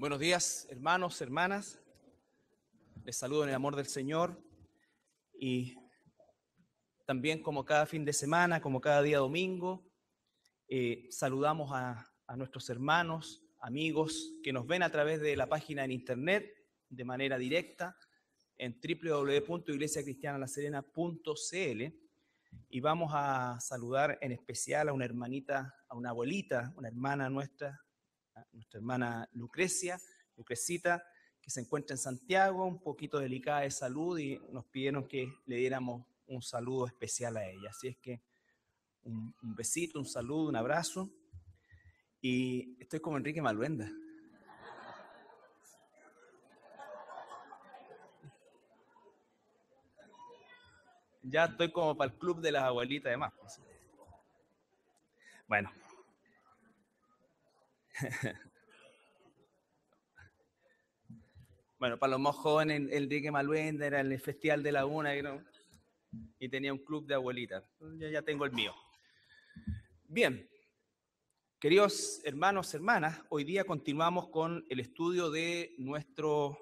Buenos días, hermanos, hermanas. Les saludo en el amor del Señor y también como cada fin de semana, como cada día domingo, eh, saludamos a, nuestros hermanos, amigos que nos ven a través de la página en internet de manera directa en www.iglesiacristianalacerena.cl y vamos a saludar en especial a una hermanita, a una abuelita, una hermana nuestra nuestra hermana Lucrecia, Lucrecita, que se encuentra en Santiago, un poquito delicada de salud y nos pidieron que le diéramos un saludo especial a ella. Así es que un, besito, un saludo, un abrazo. Y estoy como Enrique Maluenda. Ya estoy como para el club de las abuelitas además. Pues. Bueno. bueno, para los más jóvenes, Enrique Maluenda era el Festival de Laguna y, ¿no? y tenía un club de abuelitas. Yo ya tengo el mío. Bien, queridos hermanos, hermanas, hoy día continuamos con el estudio de nuestro,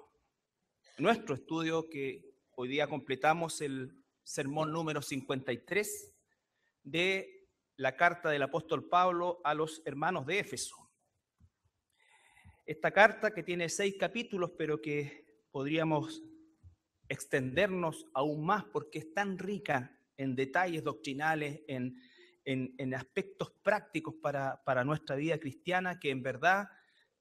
nuestro estudio que hoy día completamos el sermón número 53 de la carta del apóstol Pablo a los hermanos de Éfeso esta carta que tiene seis capítulos, pero que podríamos extendernos aún más porque es tan rica en detalles doctrinales, en, en, aspectos prácticos para, para, nuestra vida cristiana, que en verdad,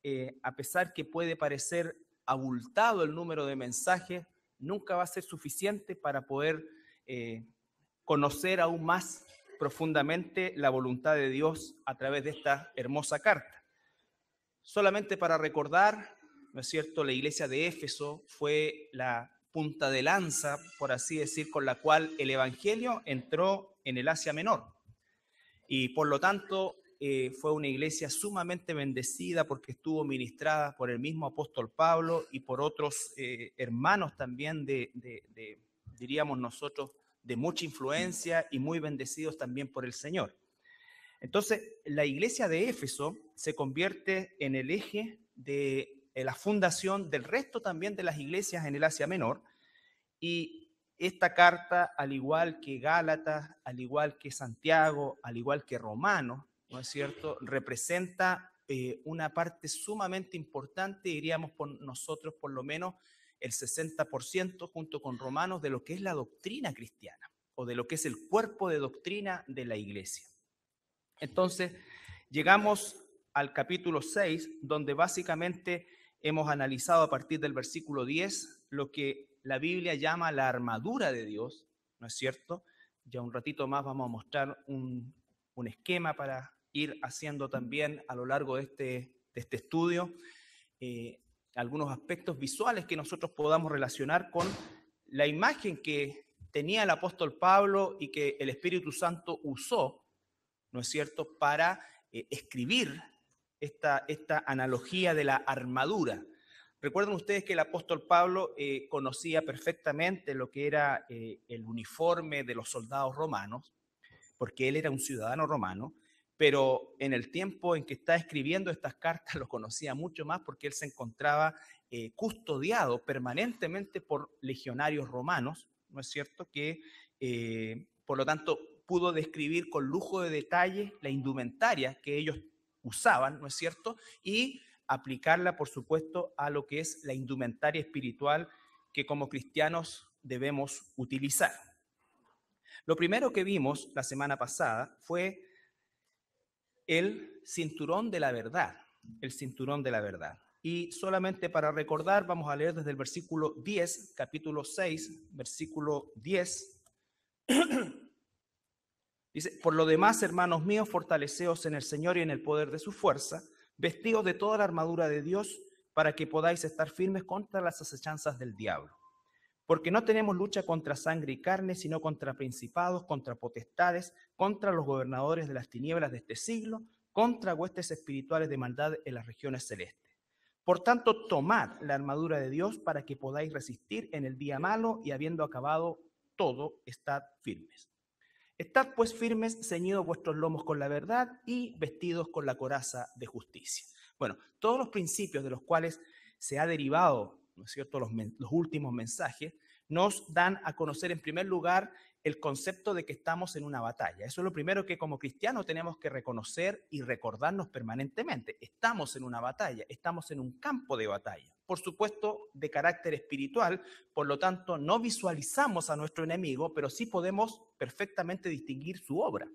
eh, a pesar que puede parecer abultado el número de mensajes, nunca va a ser suficiente para poder eh, conocer aún más profundamente la voluntad de Dios a través de esta hermosa carta. Solamente para recordar, ¿no es cierto? La iglesia de Éfeso fue la punta de lanza, por así decir, con la cual el Evangelio entró en el Asia Menor. Y por lo tanto eh, fue una iglesia sumamente bendecida porque estuvo ministrada por el mismo apóstol Pablo y por otros eh, hermanos también de, diríamos nosotros, de mucha influencia y muy bendecidos también por el Señor. Entonces, la iglesia de Éfeso se convierte en el eje de la fundación del resto también de las iglesias en el Asia Menor. Y esta carta, al igual que Gálatas, al igual que Santiago, al igual que Romano, ¿no es cierto?, representa eh, una parte sumamente importante, diríamos por nosotros por lo menos el 60% junto con Romanos de lo que es la doctrina cristiana o de lo que es el cuerpo de doctrina de la iglesia. Entonces, llegamos al capítulo 6, donde básicamente hemos analizado a partir del versículo 10 lo que la Biblia llama la armadura de Dios, ¿no es cierto? Ya un ratito más vamos a mostrar un, esquema para ir haciendo también a lo largo de este, este estudio eh, algunos aspectos visuales que nosotros podamos relacionar con la imagen que tenía el apóstol Pablo y que el Espíritu Santo usó ¿no es cierto?, para eh, escribir esta, esta, analogía de la armadura. Recuerden ustedes que el apóstol Pablo eh, conocía perfectamente lo que era eh, el uniforme de los soldados romanos, porque él era un ciudadano romano, pero en el tiempo en que está escribiendo estas cartas lo conocía mucho más porque él se encontraba custodiado permanentemente por legionarios romanos, ¿no es cierto? Que, por lo tanto, pudo describir con lujo de detalle la indumentaria que ellos usaban, ¿no es cierto? Y aplicarla, por supuesto, a lo que es la indumentaria espiritual que como cristianos debemos utilizar. Lo primero que vimos la semana pasada fue el cinturón de la verdad, el cinturón de la verdad. Y solamente para recordar, vamos a leer desde el versículo 10, capítulo 6, versículo 10. Dice, por lo demás, hermanos míos, fortaleceos en el Señor y en el poder de su fuerza, vestidos de toda la armadura de Dios, para que podáis estar firmes contra las asechanzas del diablo. Porque no tenemos lucha contra sangre y carne, sino contra principados, contra potestades, contra los gobernadores de las tinieblas de este siglo, contra huestes espirituales de maldad en las regiones celestes. Por tanto, tomad la armadura de Dios para que podáis resistir en el día malo y habiendo acabado todo, estad firmes. Estad pues firmes, ceñidos vuestros lomos con la verdad y vestidos con la coraza de justicia. Bueno, todos los principios de los cuales se ha derivado, ¿no es cierto?, los, los últimos mensajes, nos dan a conocer en primer lugar el concepto de que estamos en una batalla. Eso es lo primero que como cristianos tenemos que reconocer y recordarnos permanentemente. Estamos en una batalla, estamos en un campo de batalla por supuesto, de carácter espiritual, por lo tanto, no visualizamos a nuestro enemigo, pero sí podemos perfectamente distinguir su obra.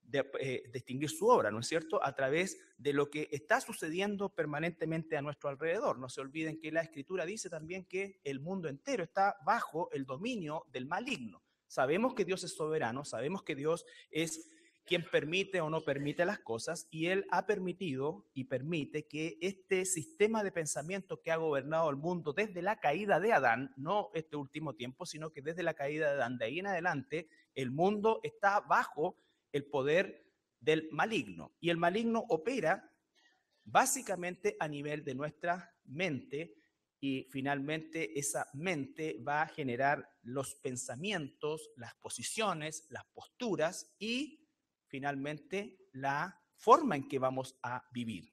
De, eh, distinguir su obra, ¿no es cierto?, a través de lo que está sucediendo permanentemente a nuestro alrededor. No se olviden que la escritura dice también que el mundo entero está bajo el dominio del maligno. Sabemos que Dios es soberano, sabemos que Dios es quien permite o no permite las cosas, y él ha permitido y permite que este sistema de pensamiento que ha gobernado el mundo desde la caída de Adán, no este último tiempo, sino que desde la caída de Adán, de ahí en adelante, el mundo está bajo el poder del maligno. Y el maligno opera básicamente a nivel de nuestra mente y finalmente esa mente va a generar los pensamientos, las posiciones, las posturas y finalmente la forma en que vamos a vivir.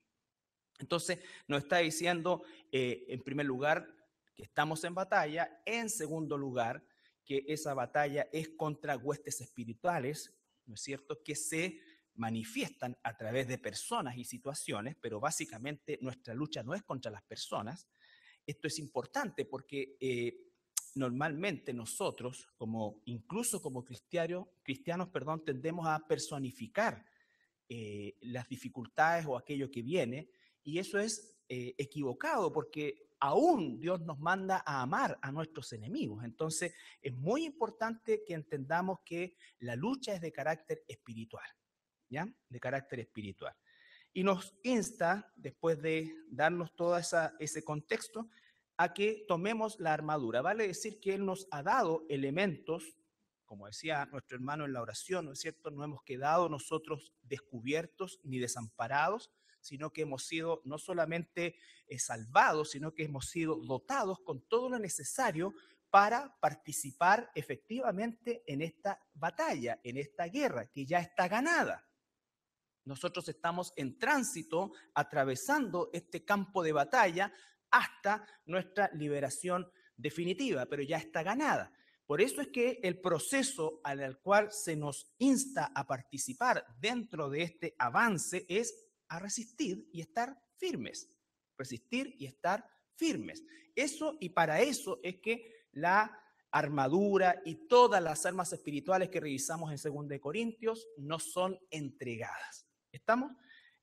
Entonces, nos está diciendo, eh, en primer lugar, que estamos en batalla, en segundo lugar, que esa batalla es contra huestes espirituales, ¿no es cierto?, que se manifiestan a través de personas y situaciones, pero básicamente nuestra lucha no es contra las personas. Esto es importante porque eh, normalmente nosotros, como, incluso como cristianos, perdón, tendemos a personificar eh, las dificultades o aquello que viene, y eso es eh, equivocado porque aún Dios nos manda a amar a nuestros enemigos. Entonces es muy importante que entendamos que la lucha es de carácter espiritual, ¿ya? De carácter espiritual. Y nos insta, después de darnos todo esa, ese contexto, a que tomemos la armadura. Vale decir que Él nos ha dado elementos, como decía nuestro hermano en la oración, ¿no es cierto? No hemos quedado nosotros descubiertos ni desamparados, sino que hemos sido no solamente eh, salvados, sino que hemos sido dotados con todo lo necesario para participar efectivamente en esta batalla, en esta guerra que ya está ganada. Nosotros estamos en tránsito, atravesando este campo de batalla hasta nuestra liberación definitiva, pero ya está ganada. Por eso es que el proceso al cual se nos insta a participar dentro de este avance es a resistir y estar firmes. Resistir y estar firmes. Eso y para eso es que la armadura y todas las armas espirituales que revisamos en 2 Corintios no son entregadas. ¿Estamos?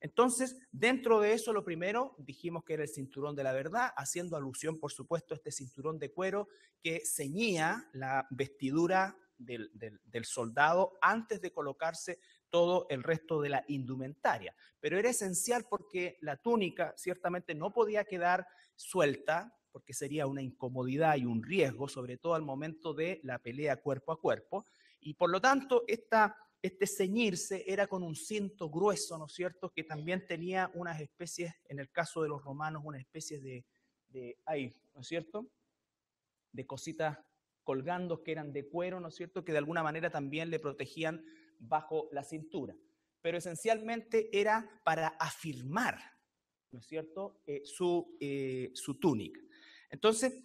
Entonces, dentro de eso, lo primero, dijimos que era el cinturón de la verdad, haciendo alusión, por supuesto, a este cinturón de cuero que ceñía la vestidura del, del soldado antes de colocarse todo el resto de la indumentaria. Pero era esencial porque la túnica ciertamente no podía quedar suelta, porque sería una incomodidad y un riesgo, sobre todo al momento de la pelea cuerpo a cuerpo. Y por lo tanto, esta este ceñirse era con un cinto grueso, ¿no es cierto?, que también tenía unas especies, en el caso de los romanos, una especie de, ahí, ¿no es cierto?, de cositas colgando que eran de cuero, ¿no es cierto?, que de alguna manera también le protegían bajo la cintura. Pero esencialmente era para afirmar, ¿no es cierto?, eh, eh, su túnica. Entonces,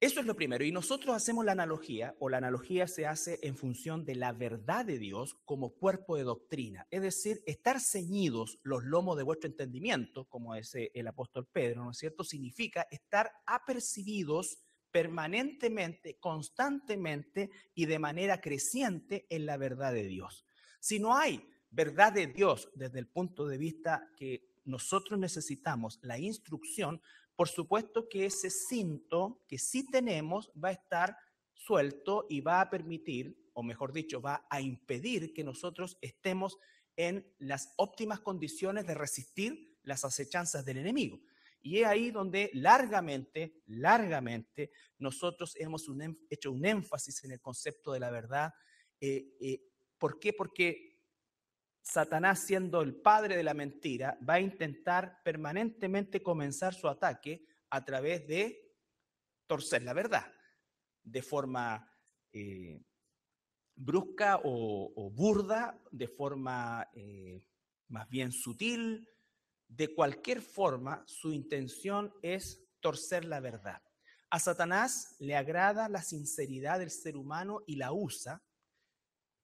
eso es lo primero. Y nosotros hacemos la analogía, o la analogía se hace en función de la verdad de Dios como cuerpo de doctrina. Es decir, estar ceñidos los lomos de vuestro entendimiento, como dice el apóstol Pedro, ¿no es cierto? Significa estar apercibidos permanentemente, constantemente y de manera creciente en la verdad de Dios. Si no hay verdad de Dios desde el punto de vista que nosotros necesitamos, la instrucción, por supuesto que ese cinto que sí tenemos va a estar suelto y va a permitir, o mejor dicho, va a impedir que nosotros estemos en las óptimas condiciones de resistir las acechanzas del enemigo. Y es ahí donde largamente, largamente, nosotros hemos hecho un énfasis en el concepto de la verdad. Eh, eh, ¿Por qué? Porque Satanás, siendo el padre de la mentira, va a intentar permanentemente comenzar su ataque a través de torcer la verdad, de forma eh, brusca o, burda, de forma eh, más bien sutil. De cualquier forma, su intención es torcer la verdad. A Satanás le agrada la sinceridad del ser humano y la usa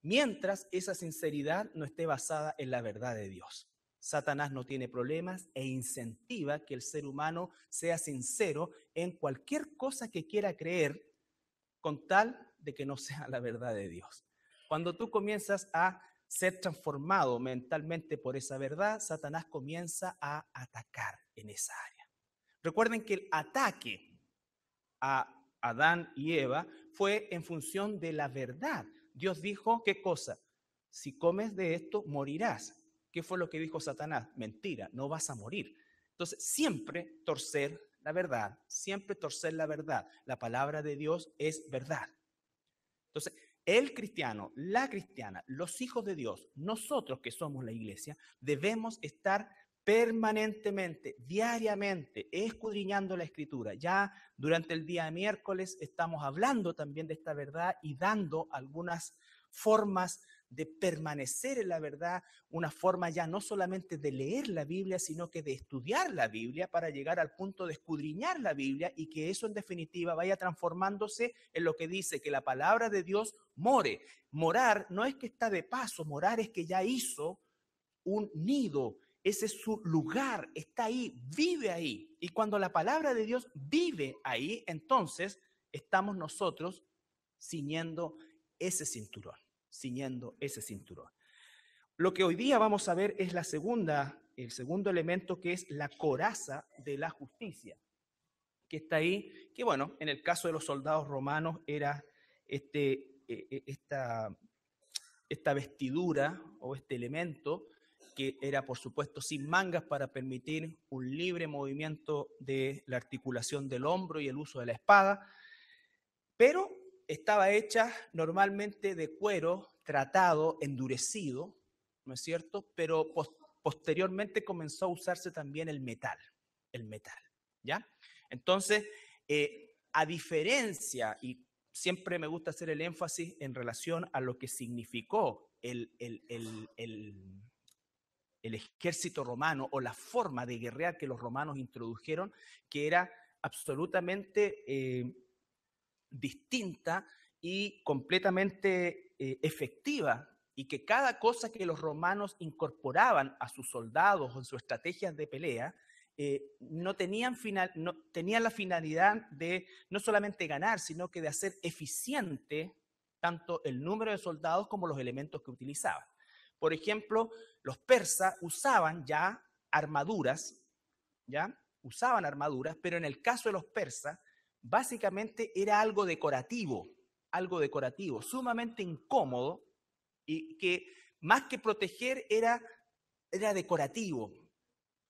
mientras esa sinceridad no esté basada en la verdad de Dios. Satanás no tiene problemas e incentiva que el ser humano sea sincero en cualquier cosa que quiera creer con tal de que no sea la verdad de Dios. Cuando tú comienzas a ser transformado mentalmente por esa verdad, Satanás comienza a atacar en esa área. Recuerden que el ataque a Adán y Eva fue en función de la verdad Dios dijo, ¿qué cosa? Si comes de esto, morirás. ¿Qué fue lo que dijo Satanás? Mentira, no vas a morir. Entonces, siempre torcer la verdad, siempre torcer la verdad. La palabra de Dios es verdad. Entonces, el cristiano, la cristiana, los hijos de Dios, nosotros que somos la iglesia, debemos estar permanentemente, diariamente, escudriñando la escritura. Ya durante el día de miércoles estamos hablando también de esta verdad y dando algunas formas de permanecer en la verdad, una forma ya no solamente de leer la Biblia, sino que de estudiar la Biblia para llegar al punto de escudriñar la Biblia y que eso en definitiva vaya transformándose en lo que dice que la palabra de Dios more. Morar no es que está de paso, morar es que ya hizo un nido, ese es su lugar, está ahí, vive ahí. Y cuando la palabra de Dios vive ahí, entonces estamos nosotros ciñendo ese cinturón, ciñendo ese cinturón. Lo que hoy día vamos a ver es la segunda, el segundo elemento que es la coraza de la justicia, que está ahí, que bueno, en el caso de los soldados romanos era este, e, e, esta, esta vestidura o este elemento que era por supuesto sin mangas para permitir un libre movimiento de la articulación del hombro y el uso de la espada, pero estaba hecha normalmente de cuero tratado, endurecido, ¿no es cierto? Pero posteriormente comenzó a usarse también el metal, el metal, ¿ya? Entonces, eh, a diferencia, y siempre me gusta hacer el énfasis en relación a lo que significó el, el, el el ejército romano o la forma de guerrear que los romanos introdujeron, que era absolutamente eh, distinta y completamente eh, efectiva, y que cada cosa que los romanos incorporaban a sus soldados o en sus estrategias de pelea, eh, no, tenían final, no tenían la finalidad de no solamente ganar, sino que de hacer eficiente tanto el número de soldados como los elementos que utilizaban. Por ejemplo, los persas usaban ya armaduras, ¿ya? Usaban armaduras, pero en el caso de los persas, básicamente era algo decorativo, algo decorativo, sumamente incómodo y que más que proteger era, era decorativo.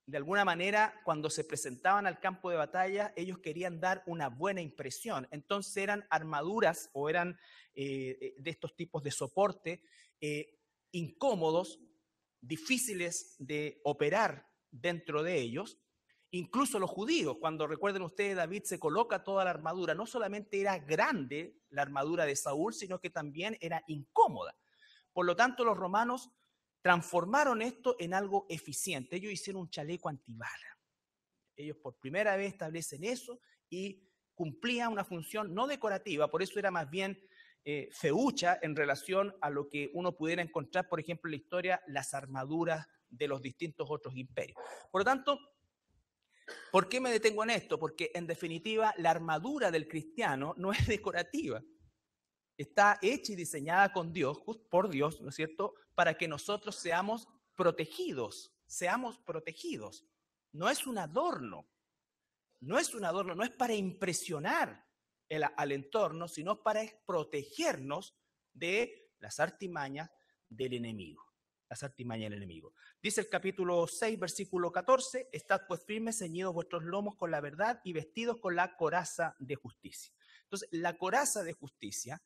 De alguna manera, cuando se presentaban al campo de batalla, ellos querían dar una buena impresión. Entonces eran armaduras o eran eh, eh, de estos tipos de soporte eh, incómodos, difíciles de operar dentro de ellos. Incluso los judíos, cuando recuerden ustedes, David se coloca toda la armadura, no solamente era grande la armadura de Saúl, sino que también era incómoda. Por lo tanto, los romanos transformaron esto en algo eficiente. Ellos hicieron un chaleco antibala. Ellos por primera vez establecen eso y cumplían una función no decorativa, por eso era más bien feucha eh, en relación a lo que uno pudiera encontrar, por ejemplo, en la historia, las armaduras de los distintos otros imperios. Por lo tanto, ¿por qué me detengo en esto? Porque en definitiva la armadura del cristiano no es decorativa. Está hecha y diseñada con Dios, por Dios, ¿no es cierto?, para que nosotros seamos protegidos, seamos protegidos. No es un adorno, no es un adorno, no es para impresionar, al entorno, sino para protegernos de las artimañas del enemigo. Las artimañas del enemigo. Dice el capítulo 6, versículo 14, estad pues firmes, ceñidos vuestros lomos con la verdad y vestidos con la coraza de justicia. Entonces, la coraza de justicia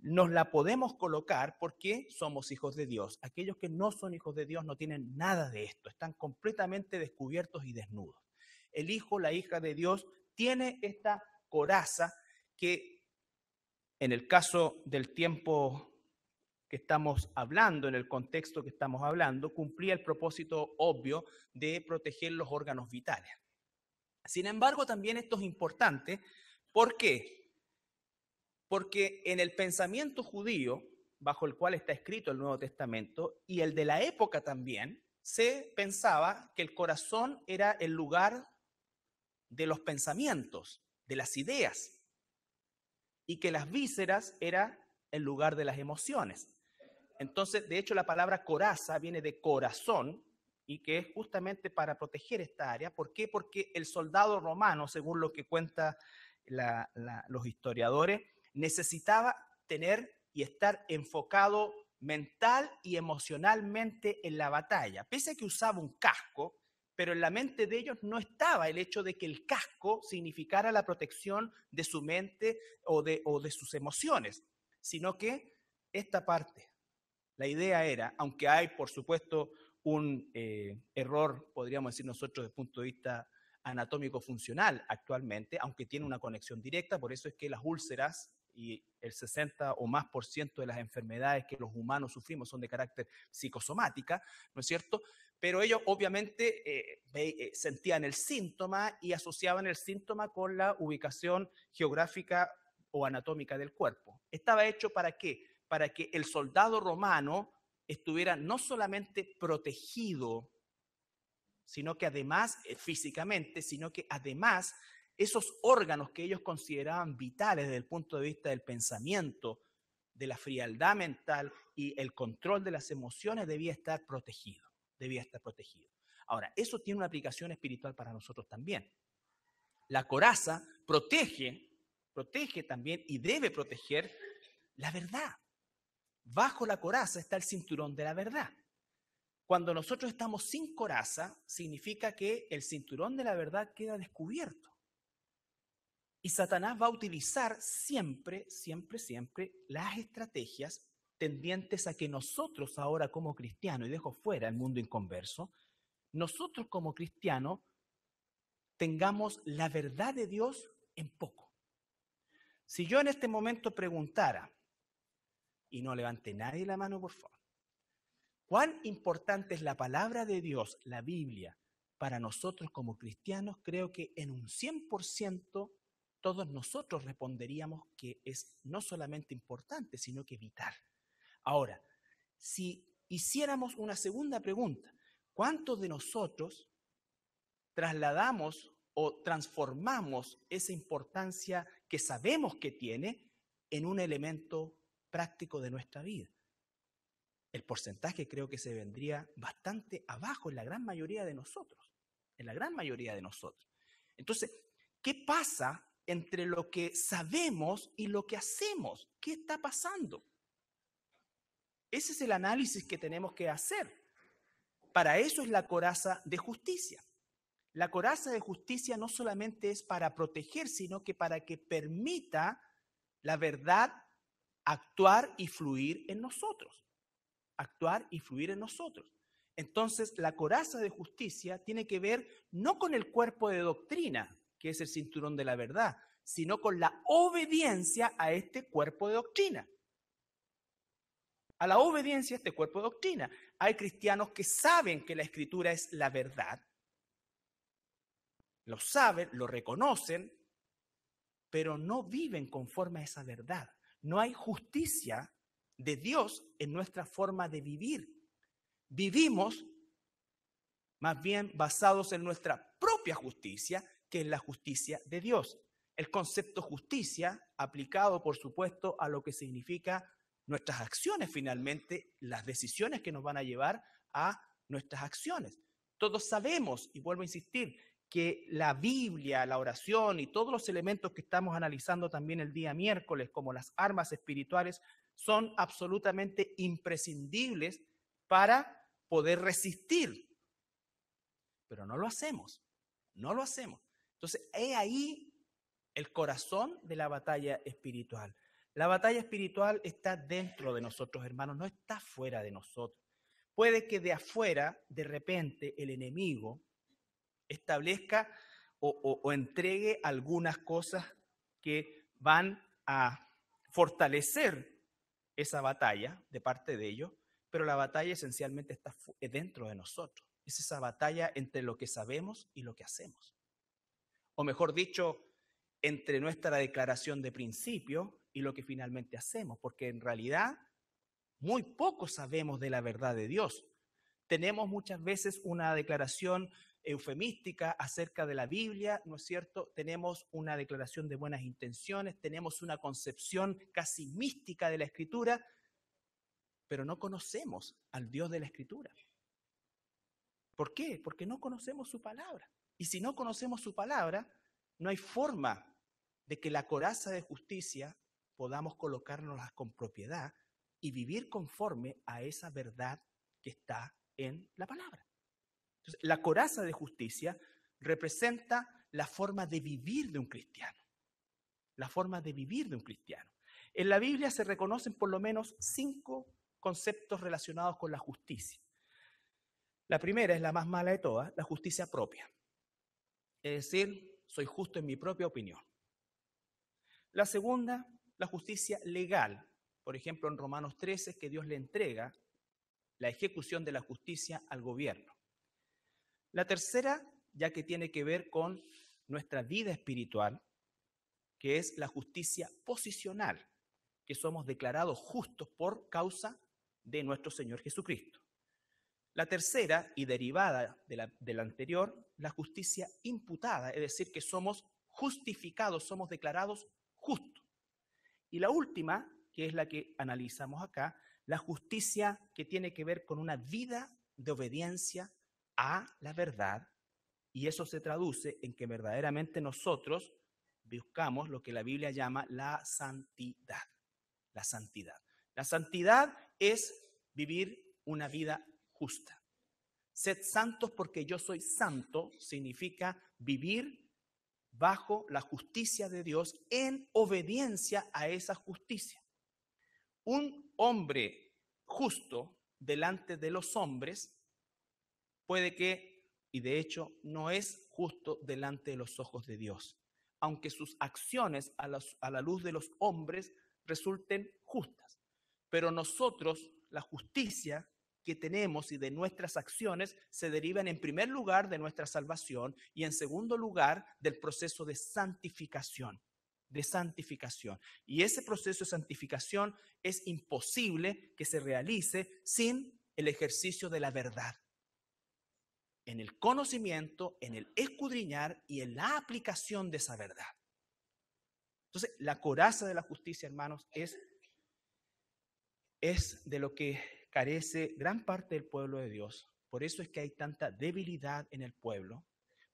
nos la podemos colocar porque somos hijos de Dios. Aquellos que no son hijos de Dios no tienen nada de esto, están completamente descubiertos y desnudos. El hijo, la hija de Dios, tiene esta coraza que en el caso del tiempo que estamos hablando, en el contexto que estamos hablando, cumplía el propósito obvio de proteger los órganos vitales. Sin embargo, también esto es importante. ¿Por qué? Porque en el pensamiento judío, bajo el cual está escrito el Nuevo Testamento, y el de la época también, se pensaba que el corazón era el lugar de los pensamientos, de las ideas y que las vísceras eran el lugar de las emociones. Entonces, de hecho, la palabra coraza viene de corazón y que es justamente para proteger esta área. ¿Por qué? Porque el soldado romano, según lo que cuentan los historiadores, necesitaba tener y estar enfocado mental y emocionalmente en la batalla. Pese a que usaba un casco, pero en la mente de ellos no estaba el hecho de que el casco significara la protección de su mente o de, sus emociones, sino que esta parte, la idea era, aunque hay por supuesto un eh, error, podríamos decir nosotros, desde el punto de vista anatómico funcional actualmente, aunque tiene una conexión directa, por eso es que las úlceras y el 60 o más por ciento de las enfermedades que los humanos sufrimos son de carácter psicosomática, ¿no es cierto? pero ellos obviamente eh, eh, sentían el síntoma y asociaban el síntoma con la ubicación geográfica o anatómica del cuerpo. Estaba hecho para qué? Para que el soldado romano estuviera no solamente protegido, sino que además eh, físicamente, sino que además esos órganos que ellos consideraban vitales desde el punto de vista del pensamiento, de la frialdad mental y el control de las emociones debía estar protegido debía estar protegido. Ahora, eso tiene una aplicación espiritual para nosotros también. La coraza protege, protege también y debe proteger la verdad. Bajo la coraza está el cinturón de la verdad. Cuando nosotros estamos sin coraza, significa que el cinturón de la verdad queda descubierto. Y Satanás va a utilizar siempre, siempre, siempre las estrategias tendientes a que nosotros ahora como cristianos, y dejo fuera el mundo inconverso, nosotros como cristianos tengamos la verdad de Dios en poco. Si yo en este momento preguntara, y no levante nadie la mano por favor, cuán importante es la palabra de Dios, la Biblia, para nosotros como cristianos, creo que en un 100% todos nosotros responderíamos que es no solamente importante, sino que vital. Ahora, si hiciéramos una segunda pregunta, ¿cuántos de nosotros trasladamos o transformamos esa importancia que sabemos que tiene en un elemento práctico de nuestra vida? El porcentaje creo que se vendría bastante abajo en la gran mayoría de nosotros, en la gran mayoría de nosotros. Entonces, ¿qué pasa entre lo que sabemos y lo que hacemos? ¿Qué está pasando? Ese es el análisis que tenemos que hacer. Para eso es la coraza de justicia. La coraza de justicia no solamente es para proteger, sino que para que permita la verdad actuar y fluir en nosotros. Actuar y fluir en nosotros. Entonces, la coraza de justicia tiene que ver no con el cuerpo de doctrina, que es el cinturón de la verdad, sino con la obediencia a este cuerpo de doctrina a la obediencia este cuerpo doctrina. Hay cristianos que saben que la escritura es la verdad, lo saben, lo reconocen, pero no viven conforme a esa verdad. No hay justicia de Dios en nuestra forma de vivir. Vivimos más bien basados en nuestra propia justicia que en la justicia de Dios. El concepto justicia, aplicado por supuesto a lo que significa nuestras acciones finalmente, las decisiones que nos van a llevar a nuestras acciones. Todos sabemos, y vuelvo a insistir, que la Biblia, la oración y todos los elementos que estamos analizando también el día miércoles, como las armas espirituales, son absolutamente imprescindibles para poder resistir. Pero no lo hacemos, no lo hacemos. Entonces, he ahí el corazón de la batalla espiritual. La batalla espiritual está dentro de nosotros, hermanos, no está fuera de nosotros. Puede que de afuera, de repente, el enemigo establezca o, entregue algunas cosas que van a fortalecer esa batalla de parte de ellos, pero la batalla esencialmente está dentro de nosotros. Es esa batalla entre lo que sabemos y lo que hacemos. O mejor dicho, entre nuestra declaración de principio y lo que finalmente hacemos, porque en realidad muy poco sabemos de la verdad de Dios. Tenemos muchas veces una declaración eufemística acerca de la Biblia, ¿no es cierto? Tenemos una declaración de buenas intenciones, tenemos una concepción casi mística de la Escritura, pero no conocemos al Dios de la Escritura. ¿Por qué? Porque no conocemos su palabra. Y si no conocemos su palabra, no hay forma de que la coraza de justicia podamos colocárnoslas con propiedad y vivir conforme a esa verdad que está en la palabra. la coraza de justicia representa la forma de vivir de un cristiano. La forma de vivir de un cristiano. En la Biblia se reconocen por lo menos cinco conceptos relacionados con la justicia. La primera es la más mala de todas, la justicia propia. Es decir, soy justo en mi propia opinión. La segunda la justicia legal. Por ejemplo, en Romanos 13, que Dios le entrega la ejecución de la justicia al gobierno. La tercera, ya que tiene que ver con nuestra vida espiritual, que es la justicia posicional, que somos declarados justos por causa de nuestro Señor Jesucristo. La tercera y derivada de de la, anterior, la justicia imputada, es decir, que somos justificados, somos declarados justos. Y la última, que es la que analizamos acá, la justicia que tiene que ver con una vida de obediencia a la verdad. Y eso se traduce en que verdaderamente nosotros buscamos lo que la Biblia llama la santidad. La santidad. La santidad es vivir una vida justa. Sed santos porque yo soy santo significa vivir bajo la justicia de Dios en obediencia a esa justicia. Un hombre justo delante de los hombres puede que, y de hecho no es justo delante de los ojos de Dios, aunque sus acciones a, la luz de los hombres resulten justas. Pero nosotros, la justicia que tenemos y de nuestras acciones se derivan en primer lugar de nuestra salvación y en segundo lugar del proceso de santificación de santificación. Y ese proceso de santificación es imposible que se realice sin el ejercicio de la verdad. En el conocimiento, en el escudriñar y en la aplicación de esa verdad. Entonces, la coraza de la justicia, hermanos, es, es de lo que carece gran parte del pueblo de Dios. Por eso es que hay tanta debilidad en el pueblo.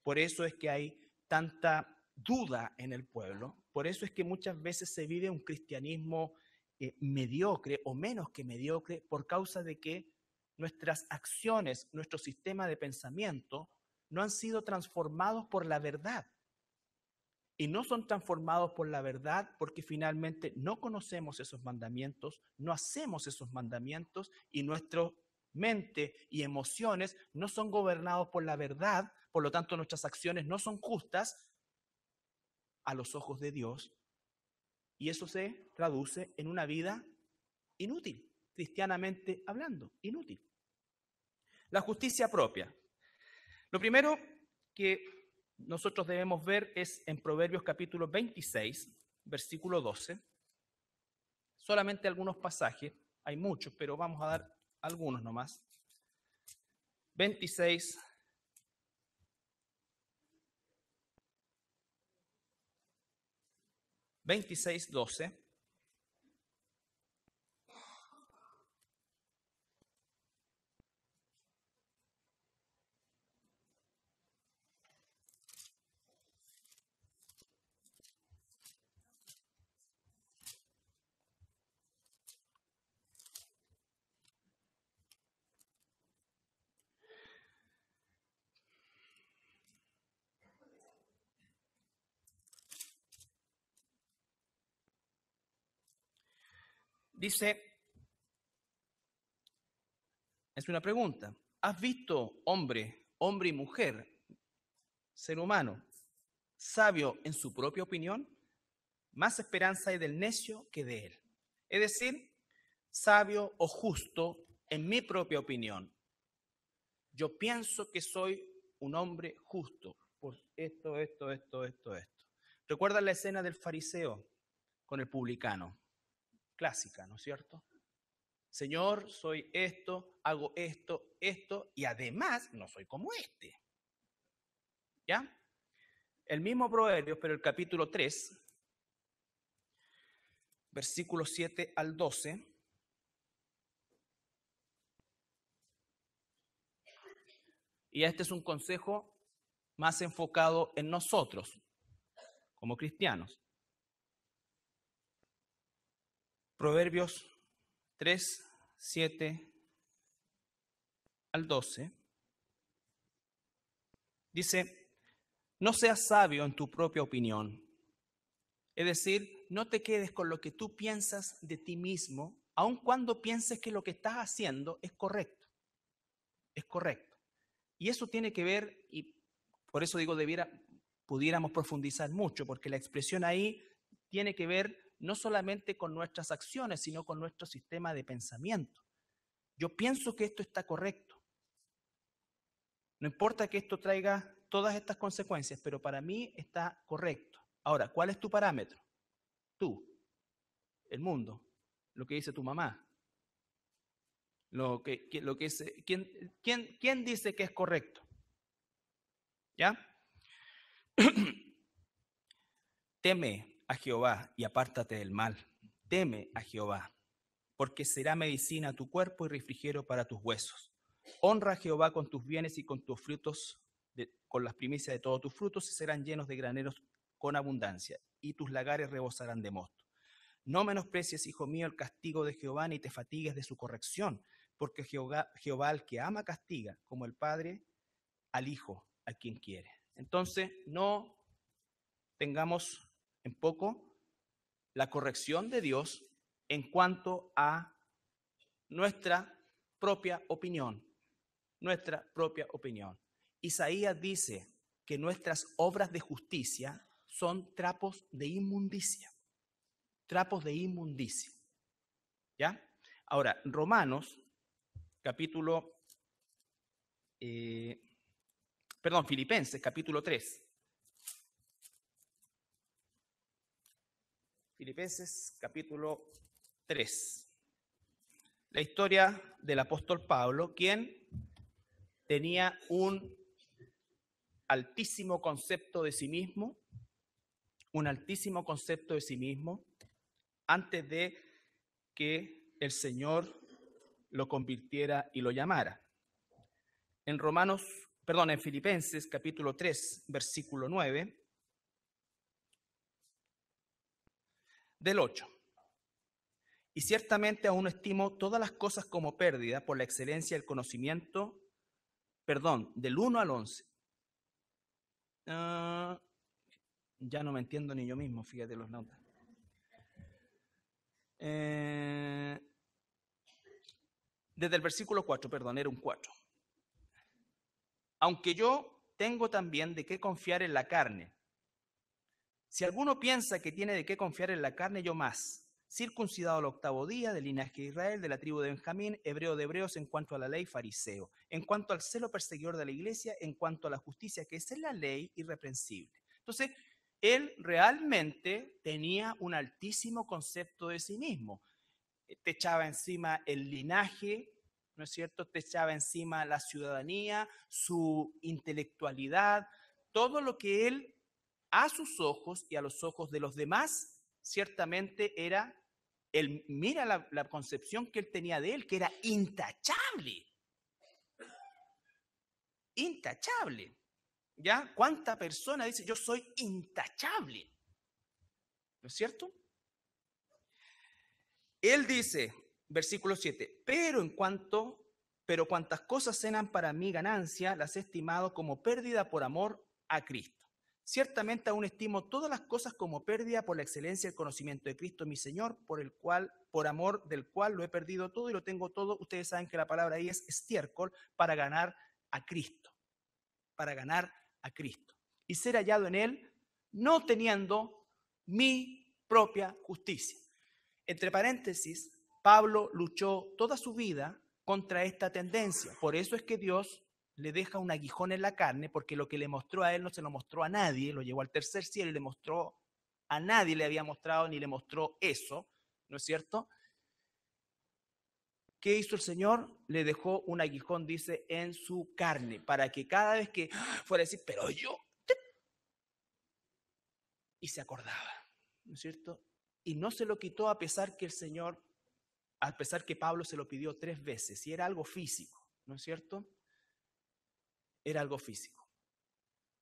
Por eso es que hay tanta duda en el pueblo. Por eso es que muchas veces se vive un cristianismo eh, mediocre o menos que mediocre por causa de que nuestras acciones, nuestro sistema de pensamiento no han sido transformados por la verdad y no son transformados por la verdad porque finalmente no conocemos esos mandamientos, no hacemos esos mandamientos y nuestra mente y emociones no son gobernados por la verdad, por lo tanto nuestras acciones no son justas a los ojos de Dios y eso se traduce en una vida inútil, cristianamente hablando, inútil. La justicia propia. Lo primero que nosotros debemos ver es en Proverbios capítulo 26, versículo 12. Solamente algunos pasajes, hay muchos, pero vamos a dar algunos nomás. 26, 26, 12. Dice, es una pregunta, ¿has visto hombre, hombre y mujer, ser humano, sabio en su propia opinión? Más esperanza hay del necio que de él. Es decir, sabio o justo en mi propia opinión. Yo pienso que soy un hombre justo por esto, esto, esto, esto, esto. Recuerda la escena del fariseo con el publicano? clásica, ¿no es cierto? Señor, soy esto, hago esto, esto, y además no soy como este. ¿Ya? El mismo Proverbios, pero el capítulo 3, versículos 7 al 12. Y este es un consejo más enfocado en nosotros, como cristianos. Proverbios 3, 7 al 12. Dice, no seas sabio en tu propia opinión. Es decir, no te quedes con lo que tú piensas de ti mismo, aun cuando pienses que lo que estás haciendo es correcto. Es correcto. Y eso tiene que ver, y por eso digo, debiera, pudiéramos profundizar mucho, porque la expresión ahí tiene que ver no solamente con nuestras acciones, sino con nuestro sistema de pensamiento. Yo pienso que esto está correcto. No importa que esto traiga todas estas consecuencias, pero para mí está correcto. Ahora, ¿cuál es tu parámetro? Tú, el mundo, lo que dice tu mamá, lo que, lo que ¿quién, quién, quién dice que es correcto? ¿Ya? Teme, a Jehová y apártate del mal. Teme a Jehová, porque será medicina tu cuerpo y refrigero para tus huesos. Honra a Jehová con tus bienes y con tus frutos, con las primicias de todos tus frutos, y serán llenos de graneros con abundancia, y tus lagares rebosarán de mosto. No menosprecies, hijo mío, el castigo de Jehová, ni te fatigues de su corrección, porque Jehová, Jehová que ama castiga, como el Padre al Hijo, a quien quiere. Entonces, no tengamos en poco la corrección de Dios en cuanto a nuestra propia opinión, nuestra propia opinión. Isaías dice que nuestras obras de justicia son trapos de inmundicia, trapos de inmundicia. ¿Ya? Ahora, Romanos, capítulo, eh, perdón, Filipenses, capítulo 3. Filipenses capítulo 3. La historia del apóstol Pablo, quien tenía un altísimo concepto de sí mismo, un altísimo concepto de sí mismo, antes de que el Señor lo convirtiera y lo llamara. En Romanos, perdón, en Filipenses capítulo 3, versículo 9, del 8. Y ciertamente aún estimo todas las cosas como pérdida por la excelencia del conocimiento, perdón, del 1 al 11. Ah, ya no me entiendo ni yo mismo, fíjate los notas. Eh, desde el versículo 4, perdón, era un 4. Aunque yo tengo también de qué confiar en la carne, si alguno piensa que tiene de qué confiar en la carne, yo más. Circuncidado al octavo día, del linaje de Israel, de la tribu de Benjamín, hebreo de hebreos, en cuanto a la ley, fariseo. En cuanto al celo perseguidor de la iglesia, en cuanto a la justicia, que es en la ley, irreprensible. Entonces, él realmente tenía un altísimo concepto de sí mismo. Te echaba encima el linaje, ¿no es cierto? Te echaba encima la ciudadanía, su intelectualidad, todo lo que él a sus ojos y a los ojos de los demás, ciertamente era, el, mira la, concepción que él tenía de él, que era intachable. Intachable. ¿Ya? ¿Cuánta persona dice yo soy intachable? ¿No es cierto? Él dice, versículo 7, pero en cuanto, pero cuantas cosas eran para mi ganancia, las he estimado como pérdida por amor a Cristo. Ciertamente aún estimo todas las cosas como pérdida por la excelencia del conocimiento de Cristo, mi Señor, por el cual, por amor del cual lo he perdido todo y lo tengo todo. Ustedes saben que la palabra ahí es estiércol para ganar a Cristo, para ganar a Cristo y ser hallado en él, no teniendo mi propia justicia. Entre paréntesis, Pablo luchó toda su vida contra esta tendencia. Por eso es que Dios le deja un aguijón en la carne porque lo que le mostró a él no se lo mostró a nadie, lo llevó al tercer cielo y le mostró a nadie le había mostrado ni le mostró eso, ¿no es cierto? ¿Qué hizo el Señor? Le dejó un aguijón, dice, en su carne, para que cada vez que fuera a decir, pero yo, y se acordaba, ¿no es cierto? Y no se lo quitó a pesar que el Señor, a pesar que Pablo se lo pidió tres veces, y era algo físico, ¿no es cierto? era algo físico.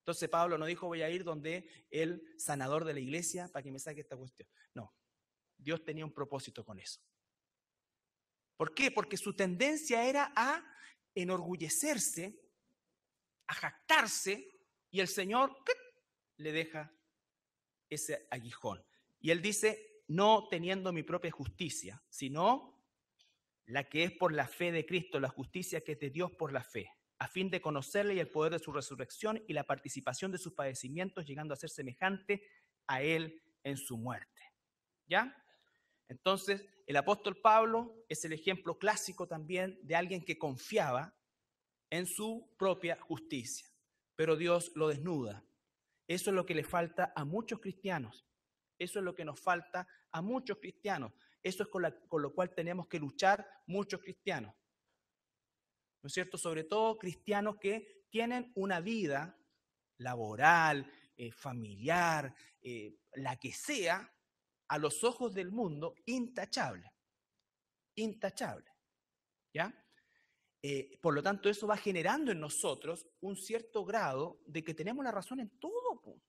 Entonces Pablo no dijo voy a ir donde el sanador de la iglesia para que me saque esta cuestión. No, Dios tenía un propósito con eso. ¿Por qué? Porque su tendencia era a enorgullecerse, a jactarse, y el Señor le deja ese aguijón. Y él dice, no teniendo mi propia justicia, sino la que es por la fe de Cristo, la justicia que es de Dios por la fe a fin de conocerle y el poder de su resurrección y la participación de sus padecimientos, llegando a ser semejante a él en su muerte. ¿Ya? Entonces, el apóstol Pablo es el ejemplo clásico también de alguien que confiaba en su propia justicia, pero Dios lo desnuda. Eso es lo que le falta a muchos cristianos. Eso es lo que nos falta a muchos cristianos. Eso es con, con lo cual tenemos que luchar muchos cristianos. ¿no es cierto? Sobre todo cristianos que tienen una vida laboral, eh, familiar, eh, la que sea, a los ojos del mundo, intachable. Intachable. ¿Ya? Eh, por lo tanto, eso va generando en nosotros un cierto grado de que tenemos la razón en todo. punto.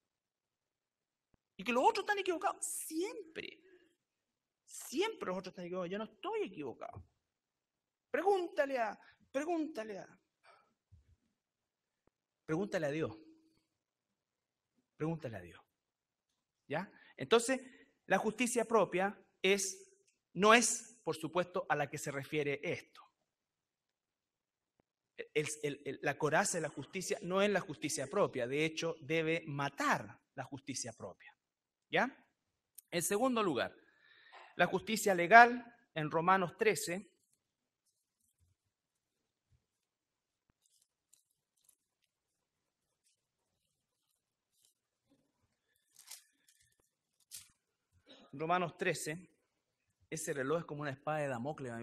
Y que los otros están equivocados siempre. Siempre los otros están equivocados. Yo no estoy equivocado. Pregúntale a, Pregúntale a, pregúntale a Dios. Pregúntale a Dios. ¿Ya? Entonces, la justicia propia es, no es, por supuesto, a la que se refiere esto. la coraza de la justicia no es la justicia propia, de hecho, debe matar la justicia propia. ¿Ya? En segundo lugar, la justicia legal en Romanos 13, Romanos 13, ese reloj es como una espada de Damocles.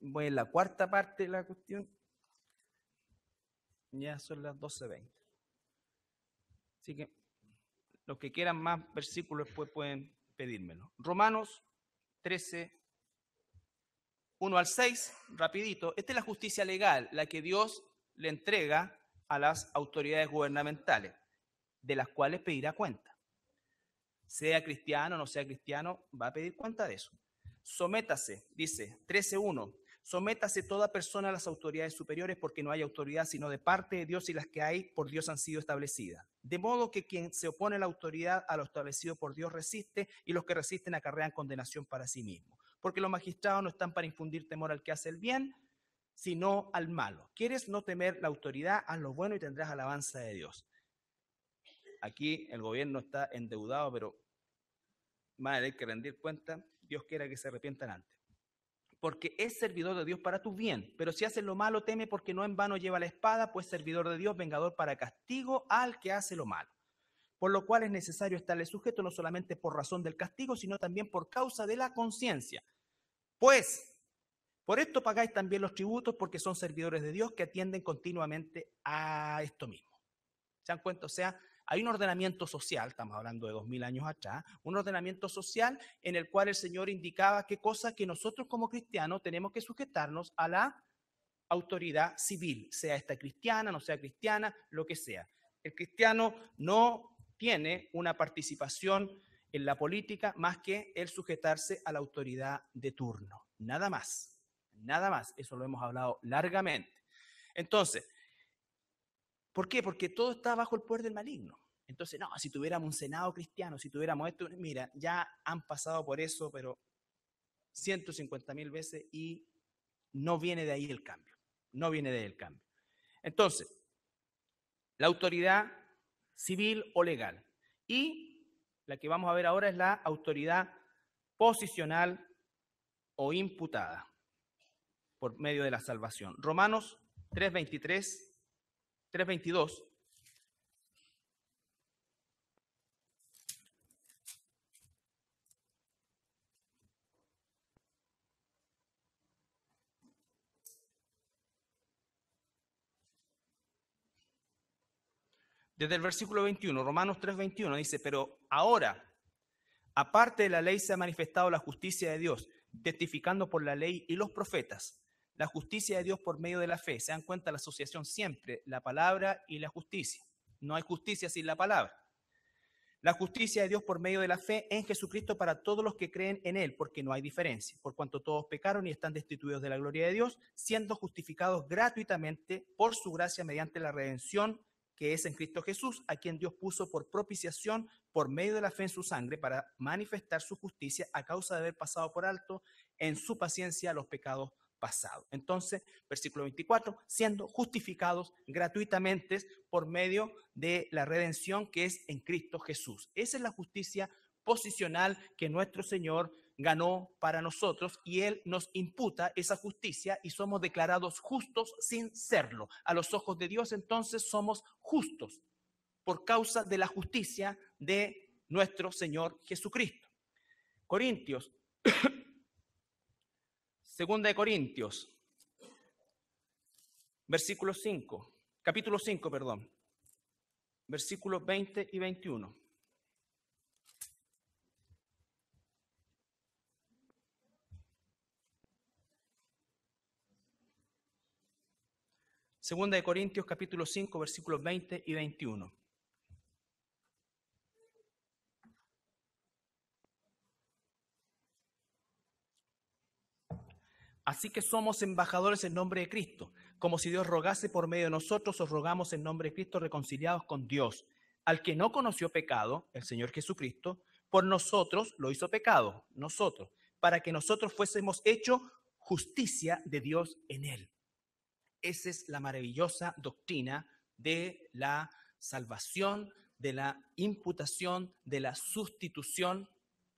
Voy, en la cuarta parte de la cuestión. Ya son las 12.20. Así que los que quieran más versículos después pueden pedírmelo. Romanos 13, 1 al 6, rapidito. Esta es la justicia legal, la que Dios le entrega a las autoridades gubernamentales, de las cuales pedirá cuenta sea cristiano o no sea cristiano, va a pedir cuenta de eso. Sométase, dice 13.1, sométase toda persona a las autoridades superiores porque no hay autoridad sino de parte de Dios y las que hay por Dios han sido establecidas. De modo que quien se opone a la autoridad a lo establecido por Dios resiste y los que resisten acarrean condenación para sí mismos. Porque los magistrados no están para infundir temor al que hace el bien, sino al malo. ¿Quieres no temer la autoridad? Haz lo bueno y tendrás alabanza de Dios. Aquí el gobierno está endeudado, pero van a que rendir cuenta, Dios quiera que se arrepientan antes. Porque es servidor de Dios para tu bien, pero si haces lo malo, teme porque no en vano lleva la espada, pues servidor de Dios, vengador para castigo al que hace lo malo. Por lo cual es necesario estarle sujeto no solamente por razón del castigo, sino también por causa de la conciencia. Pues, por esto pagáis también los tributos, porque son servidores de Dios que atienden continuamente a esto mismo. ¿Se dan cuenta? O sea, hay un ordenamiento social, estamos hablando de dos mil años atrás, un ordenamiento social en el cual el Señor indicaba qué cosa que nosotros como cristianos tenemos que sujetarnos a la autoridad civil, sea esta cristiana, no sea cristiana, lo que sea. El cristiano no tiene una participación en la política más que el sujetarse a la autoridad de turno. Nada más, nada más. Eso lo hemos hablado largamente. Entonces, ¿Por qué? Porque todo está bajo el poder del maligno. Entonces, no, si tuviéramos un Senado cristiano, si tuviéramos esto, mira, ya han pasado por eso, pero 150 mil veces y no viene de ahí el cambio. No viene de ahí el cambio. Entonces, la autoridad civil o legal. Y la que vamos a ver ahora es la autoridad posicional o imputada por medio de la salvación. Romanos 3:23 3.22. Desde el versículo 21, Romanos 3:21 dice, pero ahora, aparte de la ley se ha manifestado la justicia de Dios, testificando por la ley y los profetas, la justicia de Dios por medio de la fe. Se dan cuenta la asociación siempre, la palabra y la justicia. No hay justicia sin la palabra. La justicia de Dios por medio de la fe en Jesucristo para todos los que creen en Él, porque no hay diferencia, por cuanto todos pecaron y están destituidos de la gloria de Dios, siendo justificados gratuitamente por su gracia mediante la redención que es en Cristo Jesús, a quien Dios puso por propiciación por medio de la fe en su sangre para manifestar su justicia a causa de haber pasado por alto en su paciencia los pecados pasado. Entonces, versículo 24, siendo justificados gratuitamente por medio de la redención que es en Cristo Jesús. Esa es la justicia posicional que nuestro Señor ganó para nosotros y Él nos imputa esa justicia y somos declarados justos sin serlo. A los ojos de Dios entonces somos justos por causa de la justicia de nuestro Señor Jesucristo. Corintios Segunda de Corintios, versículo 5, capítulo 5, perdón, versículos 20 y 21. Segunda de Corintios capítulo 5 versículos 20 y 21. Así que somos embajadores en nombre de Cristo, como si Dios rogase por medio de nosotros, os rogamos en nombre de Cristo reconciliados con Dios. Al que no conoció pecado, el Señor Jesucristo, por nosotros lo hizo pecado, nosotros, para que nosotros fuésemos hecho justicia de Dios en él. Esa es la maravillosa doctrina de la salvación, de la imputación, de la sustitución,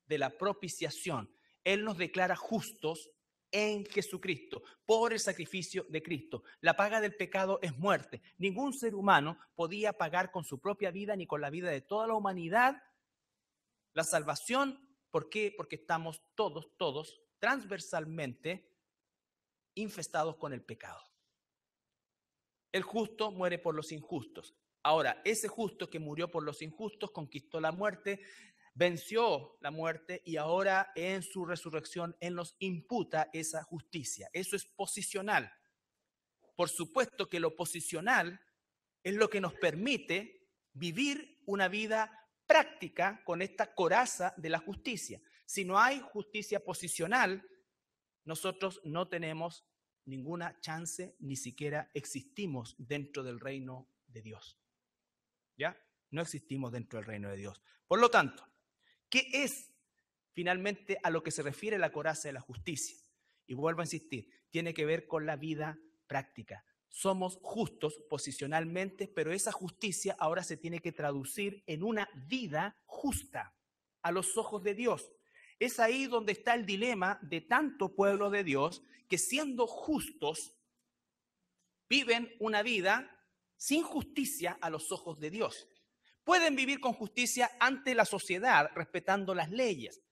de la propiciación. Él nos declara justos en Jesucristo, por el sacrificio de Cristo. La paga del pecado es muerte. Ningún ser humano podía pagar con su propia vida ni con la vida de toda la humanidad la salvación. ¿Por qué? Porque estamos todos, todos, transversalmente infestados con el pecado. El justo muere por los injustos. Ahora, ese justo que murió por los injustos conquistó la muerte, venció la muerte y ahora en su resurrección Él nos imputa esa justicia. Eso es posicional. Por supuesto que lo posicional es lo que nos permite vivir una vida práctica con esta coraza de la justicia. Si no hay justicia posicional, nosotros no tenemos ninguna chance, ni siquiera existimos dentro del reino de Dios. ¿Ya? No existimos dentro del reino de Dios. Por lo tanto, ¿Qué es finalmente a lo que se refiere la coraza de la justicia? Y vuelvo a insistir, tiene que ver con la vida práctica. Somos justos posicionalmente, pero esa justicia ahora se tiene que traducir en una vida justa a los ojos de Dios. Es ahí donde está el dilema de tanto pueblo de Dios que siendo justos viven una vida sin justicia a los ojos de Dios pueden vivir con justicia ante la sociedad, respetando las leyes.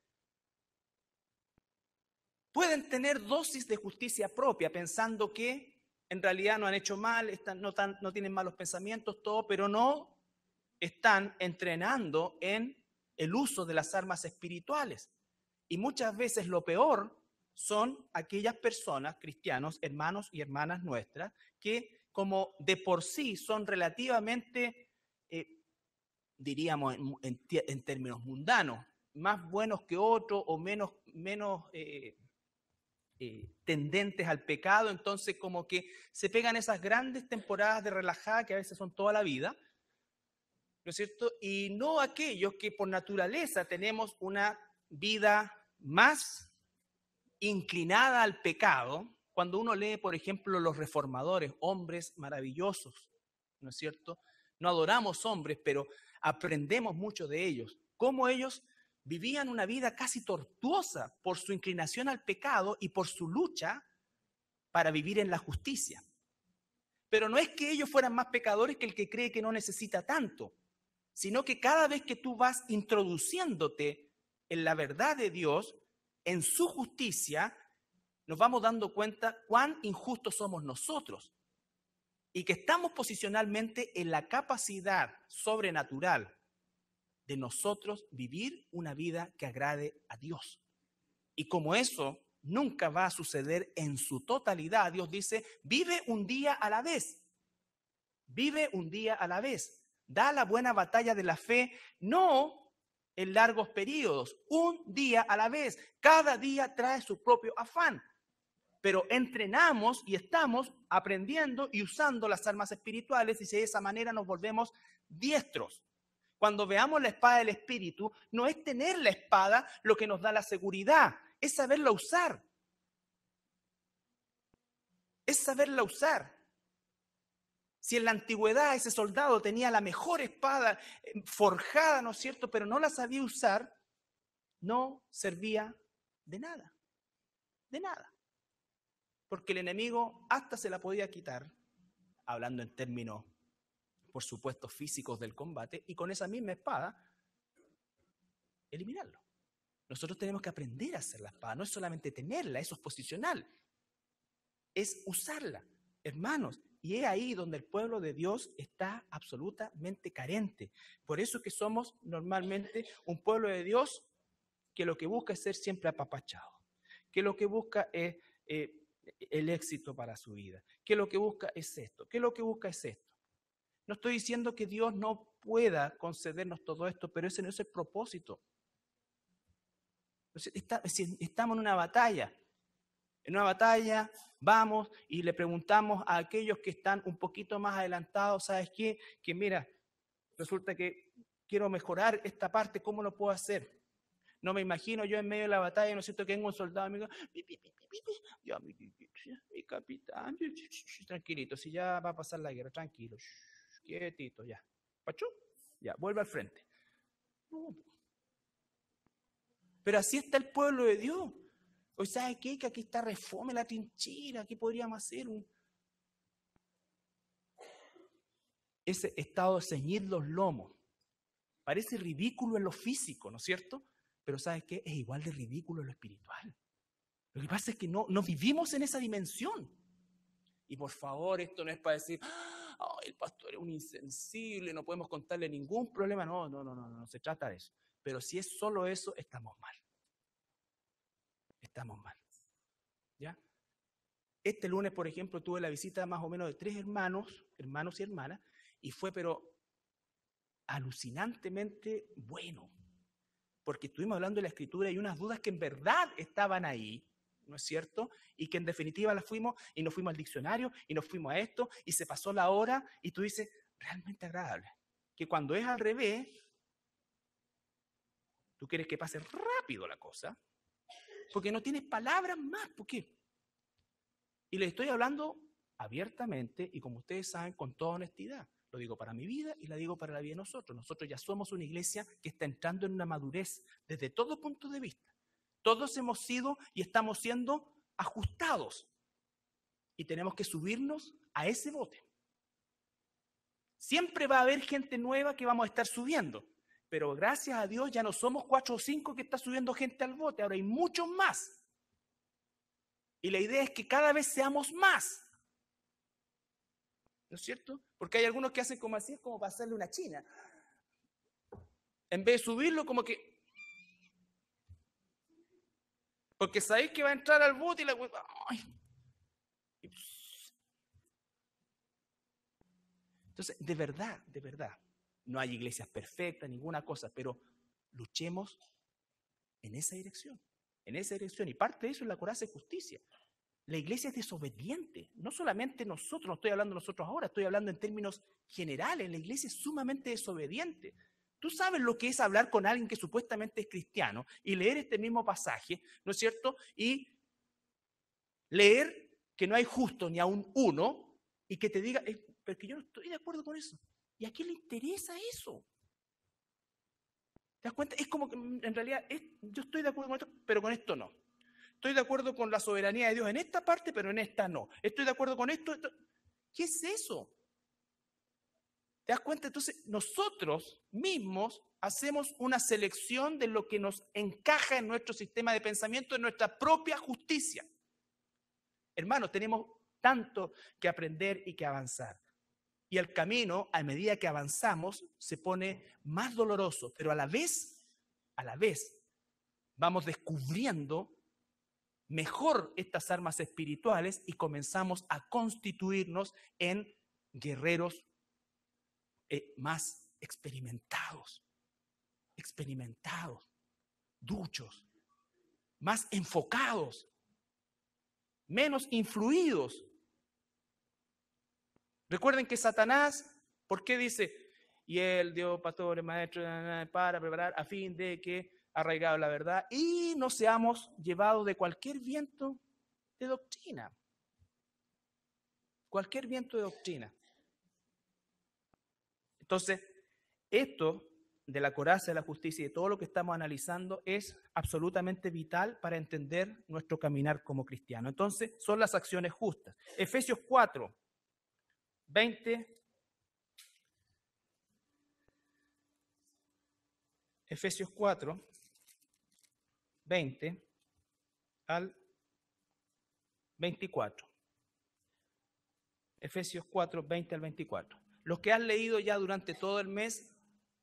Pueden tener dosis de justicia propia, pensando que en realidad no han hecho mal, están, no, tienen malos pensamientos, todo, pero no están entrenando en el uso de las armas espirituales. Y muchas veces lo peor son aquellas personas, cristianos, hermanos y hermanas nuestras, que como de por sí son relativamente eh, diríamos en, términos mundanos, más buenos que otros o menos, menos eh, eh, tendentes al pecado, entonces como que se pegan esas grandes temporadas de relajada que a veces son toda la vida, ¿no es cierto? Y no aquellos que por naturaleza tenemos una vida más inclinada al pecado, cuando uno lee, por ejemplo, los reformadores, hombres maravillosos, ¿no es cierto? No adoramos hombres, pero aprendemos mucho de ellos, cómo ellos vivían una vida casi tortuosa por su inclinación al pecado y por su lucha para vivir en la justicia. Pero no es que ellos fueran más pecadores que el que cree que no necesita tanto, sino que cada vez que tú vas introduciéndote en la verdad de Dios, en su justicia, nos vamos dando cuenta cuán injustos somos nosotros y que estamos posicionalmente en la capacidad sobrenatural de nosotros vivir una vida que agrade a Dios. Y como eso nunca va a suceder en su totalidad, Dios dice, vive un día a la vez, vive un día a la vez, da la buena batalla de la fe, no en largos periodos, un día a la vez, cada día trae su propio afán pero entrenamos y estamos aprendiendo y usando las armas espirituales y de esa manera nos volvemos diestros. Cuando veamos la espada del espíritu, no es tener la espada lo que nos da la seguridad, es saberla usar. Es saberla usar. Si en la antigüedad ese soldado tenía la mejor espada eh, forjada, ¿no es cierto?, pero no la sabía usar, no servía de nada. De nada porque el enemigo hasta se la podía quitar, hablando en términos, por supuesto, físicos del combate, y con esa misma espada, eliminarlo. Nosotros tenemos que aprender a hacer la espada, no es solamente tenerla, eso es posicional, es usarla, hermanos. Y es ahí donde el pueblo de Dios está absolutamente carente. Por eso es que somos normalmente un pueblo de Dios que lo que busca es ser siempre apapachado, que lo que busca es eh, el éxito para su vida. es lo que busca es esto, es lo que busca es esto. No estoy diciendo que Dios no pueda concedernos todo esto, pero ese no es el propósito. Estamos en una batalla. En una batalla vamos y le preguntamos a aquellos que están un poquito más adelantados, ¿sabes qué? Que mira, resulta que quiero mejorar esta parte, ¿cómo lo puedo hacer? No me imagino yo en medio de la batalla, no siento que tengo un soldado amigo, pi, ya, mi, capitán, tranquilito, si ya va a pasar la guerra, tranquilo, quietito, ya. ¿Pacho? Ya, vuelve al frente. Pero así está el pueblo de Dios. hoy sabes qué? Que aquí está reforme la trinchera, ¿qué podríamos hacer? Un... Ese estado de ceñir los lomos. Parece ridículo en lo físico, ¿no es cierto? Pero ¿sabes qué? Es igual de ridículo en lo espiritual. Lo que pasa es que no, no vivimos en esa dimensión. Y por favor, esto no es para decir, ah, el pastor es un insensible, no podemos contarle ningún problema. No, no, no, no, no, se trata de eso. Pero si es solo eso, estamos mal. Estamos mal. ¿Ya? Este lunes, por ejemplo, tuve la visita más o menos de tres hermanos, hermanos y hermanas, y fue pero alucinantemente bueno, porque estuvimos hablando de la escritura y unas dudas que en verdad estaban ahí, no es cierto, y que en definitiva la fuimos y nos fuimos al diccionario y nos fuimos a esto y se pasó la hora y tú dices, realmente agradable. Que cuando es al revés, tú quieres que pase rápido la cosa, porque no tienes palabras más, ¿por qué? Y le estoy hablando abiertamente y como ustedes saben, con toda honestidad. Lo digo para mi vida y la digo para la vida de nosotros. Nosotros ya somos una iglesia que está entrando en una madurez desde todo punto de vista. Todos hemos sido y estamos siendo ajustados. Y tenemos que subirnos a ese bote. Siempre va a haber gente nueva que vamos a estar subiendo. Pero gracias a Dios ya no somos cuatro o cinco que está subiendo gente al bote. Ahora hay muchos más. Y la idea es que cada vez seamos más. ¿No es cierto? Porque hay algunos que hacen como así, es como pasarle una china. En vez de subirlo, como que Porque sabéis que va a entrar al boot y la pues, Entonces, de verdad, de verdad, no hay iglesias perfectas, ninguna cosa, pero luchemos en esa dirección, en esa dirección. Y parte de eso es la coraza de justicia. La iglesia es desobediente, no solamente nosotros, no estoy hablando nosotros ahora, estoy hablando en términos generales, la iglesia es sumamente desobediente. Tú sabes lo que es hablar con alguien que supuestamente es cristiano y leer este mismo pasaje, ¿no es cierto? Y leer que no hay justo ni aún uno y que te diga, porque eh, pero yo no estoy de acuerdo con eso. ¿Y a quién le interesa eso? ¿Te das cuenta? Es como que mm, en realidad yo estoy de acuerdo con esto, pero con esto no. Estoy de acuerdo con la soberanía de Dios en esta parte, pero en esta no. Estoy de acuerdo con esto, esto. ¿Qué es eso? ¿Te das cuenta? Entonces, nosotros mismos hacemos una selección de lo que nos encaja en nuestro sistema de pensamiento, en nuestra propia justicia. Hermanos, tenemos tanto que aprender y que avanzar. Y el camino, a medida que avanzamos, se pone más doloroso, pero a la vez, a la vez, vamos descubriendo mejor estas armas espirituales y comenzamos a constituirnos en guerreros eh, más experimentados, experimentados, duchos, más enfocados, menos influidos. Recuerden que Satanás, ¿por qué dice? Y él dio pastores, maestros, para preparar a fin de que arraigado la verdad y no seamos llevados de cualquier viento de doctrina. Cualquier viento de doctrina. Entonces, esto de la coraza de la justicia y de todo lo que estamos analizando es absolutamente vital para entender nuestro caminar como cristiano. Entonces, son las acciones justas. Efesios 4, 20. Efesios 4, 20 al 24. Efesios 4, 20 al 24 los que han leído ya durante todo el mes,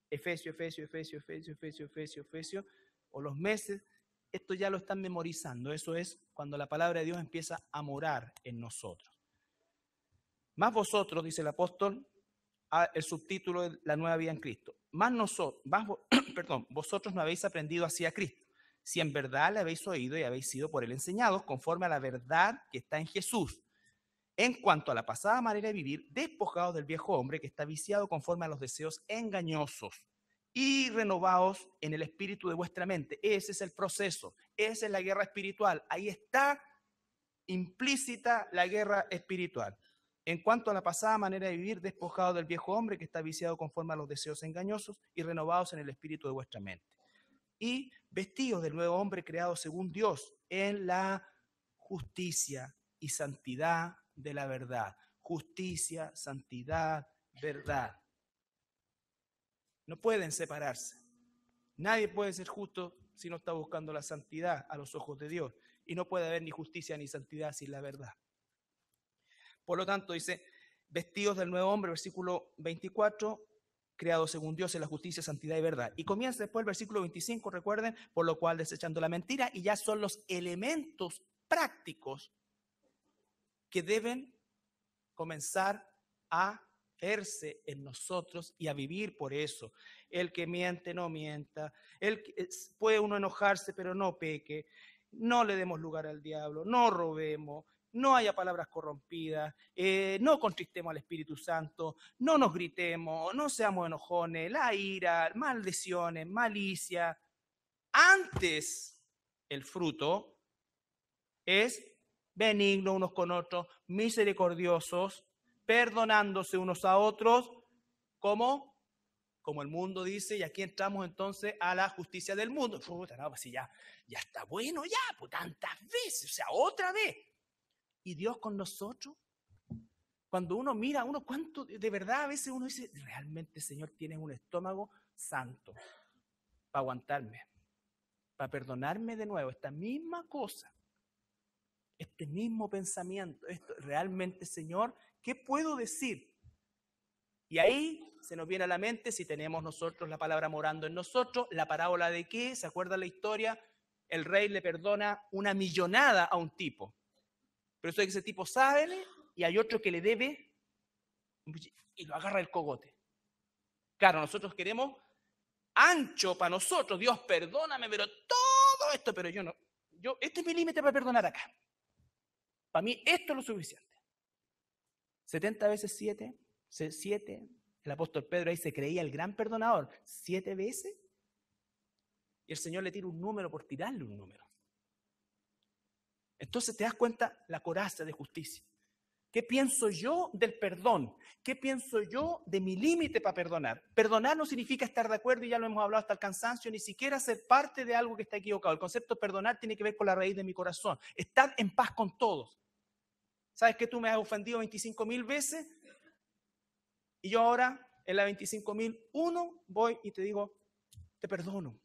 Efesio, Efesio, Efesio, Efesio, Efesio, Efesio, Efesio, o los meses, esto ya lo están memorizando. Eso es cuando la palabra de Dios empieza a morar en nosotros. Más vosotros, dice el apóstol, ah, el subtítulo de la nueva vida en Cristo. Más nosotros, perdón, vosotros no habéis aprendido así a Cristo, si en verdad le habéis oído y habéis sido por él enseñados conforme a la verdad que está en Jesús en cuanto a la pasada manera de vivir, despojados del viejo hombre que está viciado conforme a los deseos engañosos y renovados en el espíritu de vuestra mente. Ese es el proceso, esa es la guerra espiritual. Ahí está implícita la guerra espiritual. En cuanto a la pasada manera de vivir, despojados del viejo hombre que está viciado conforme a los deseos engañosos y renovados en el espíritu de vuestra mente. Y vestidos del nuevo hombre creado según Dios en la justicia y santidad de la verdad. Justicia, santidad, verdad. No pueden separarse. Nadie puede ser justo si no está buscando la santidad a los ojos de Dios. Y no puede haber ni justicia ni santidad sin la verdad. Por lo tanto, dice, vestidos del nuevo hombre, versículo 24, creados según Dios en la justicia, santidad y verdad. Y comienza después el versículo 25, recuerden, por lo cual desechando la mentira, y ya son los elementos prácticos que deben comenzar a verse en nosotros y a vivir por eso. El que miente no mienta, el puede uno enojarse pero no peque, no le demos lugar al diablo, no robemos, no haya palabras corrompidas, eh, no contristemos al Espíritu Santo, no nos gritemos, no seamos enojones, la ira, maldiciones, malicia. Antes el fruto es benignos unos con otros, misericordiosos, perdonándose unos a otros, como como el mundo dice, y aquí entramos entonces a la justicia del mundo. Pues ya, ya está bueno ya, pues tantas veces, o sea, otra vez. ¿Y Dios con nosotros? Cuando uno mira, uno cuánto, de verdad a veces uno dice, realmente Señor, tienes un estómago santo para aguantarme, para perdonarme de nuevo esta misma cosa este mismo pensamiento, esto, realmente Señor, ¿qué puedo decir? Y ahí se nos viene a la mente, si tenemos nosotros la palabra morando en nosotros, la parábola de que, ¿se acuerda la historia? El rey le perdona una millonada a un tipo. Pero eso es que ese tipo sabe y hay otro que le debe y lo agarra el cogote. Claro, nosotros queremos ancho para nosotros. Dios, perdóname, pero todo esto, pero yo no. Yo, este es mi límite para perdonar acá. Para mí esto es lo suficiente. 70 veces 7, 7. El apóstol Pedro ahí se creía el gran perdonador. 7 veces? Y el Señor le tira un número por tirarle un número. Entonces te das cuenta la coraza de justicia. ¿Qué pienso yo del perdón? ¿Qué pienso yo de mi límite para perdonar? Perdonar no significa estar de acuerdo, y ya lo hemos hablado hasta el cansancio, ni siquiera ser parte de algo que está equivocado. El concepto perdonar tiene que ver con la raíz de mi corazón. Estar en paz con todos. ¿Sabes que tú me has ofendido 25 mil veces? Y yo ahora, en la 25 mil uno, voy y te digo, te perdono.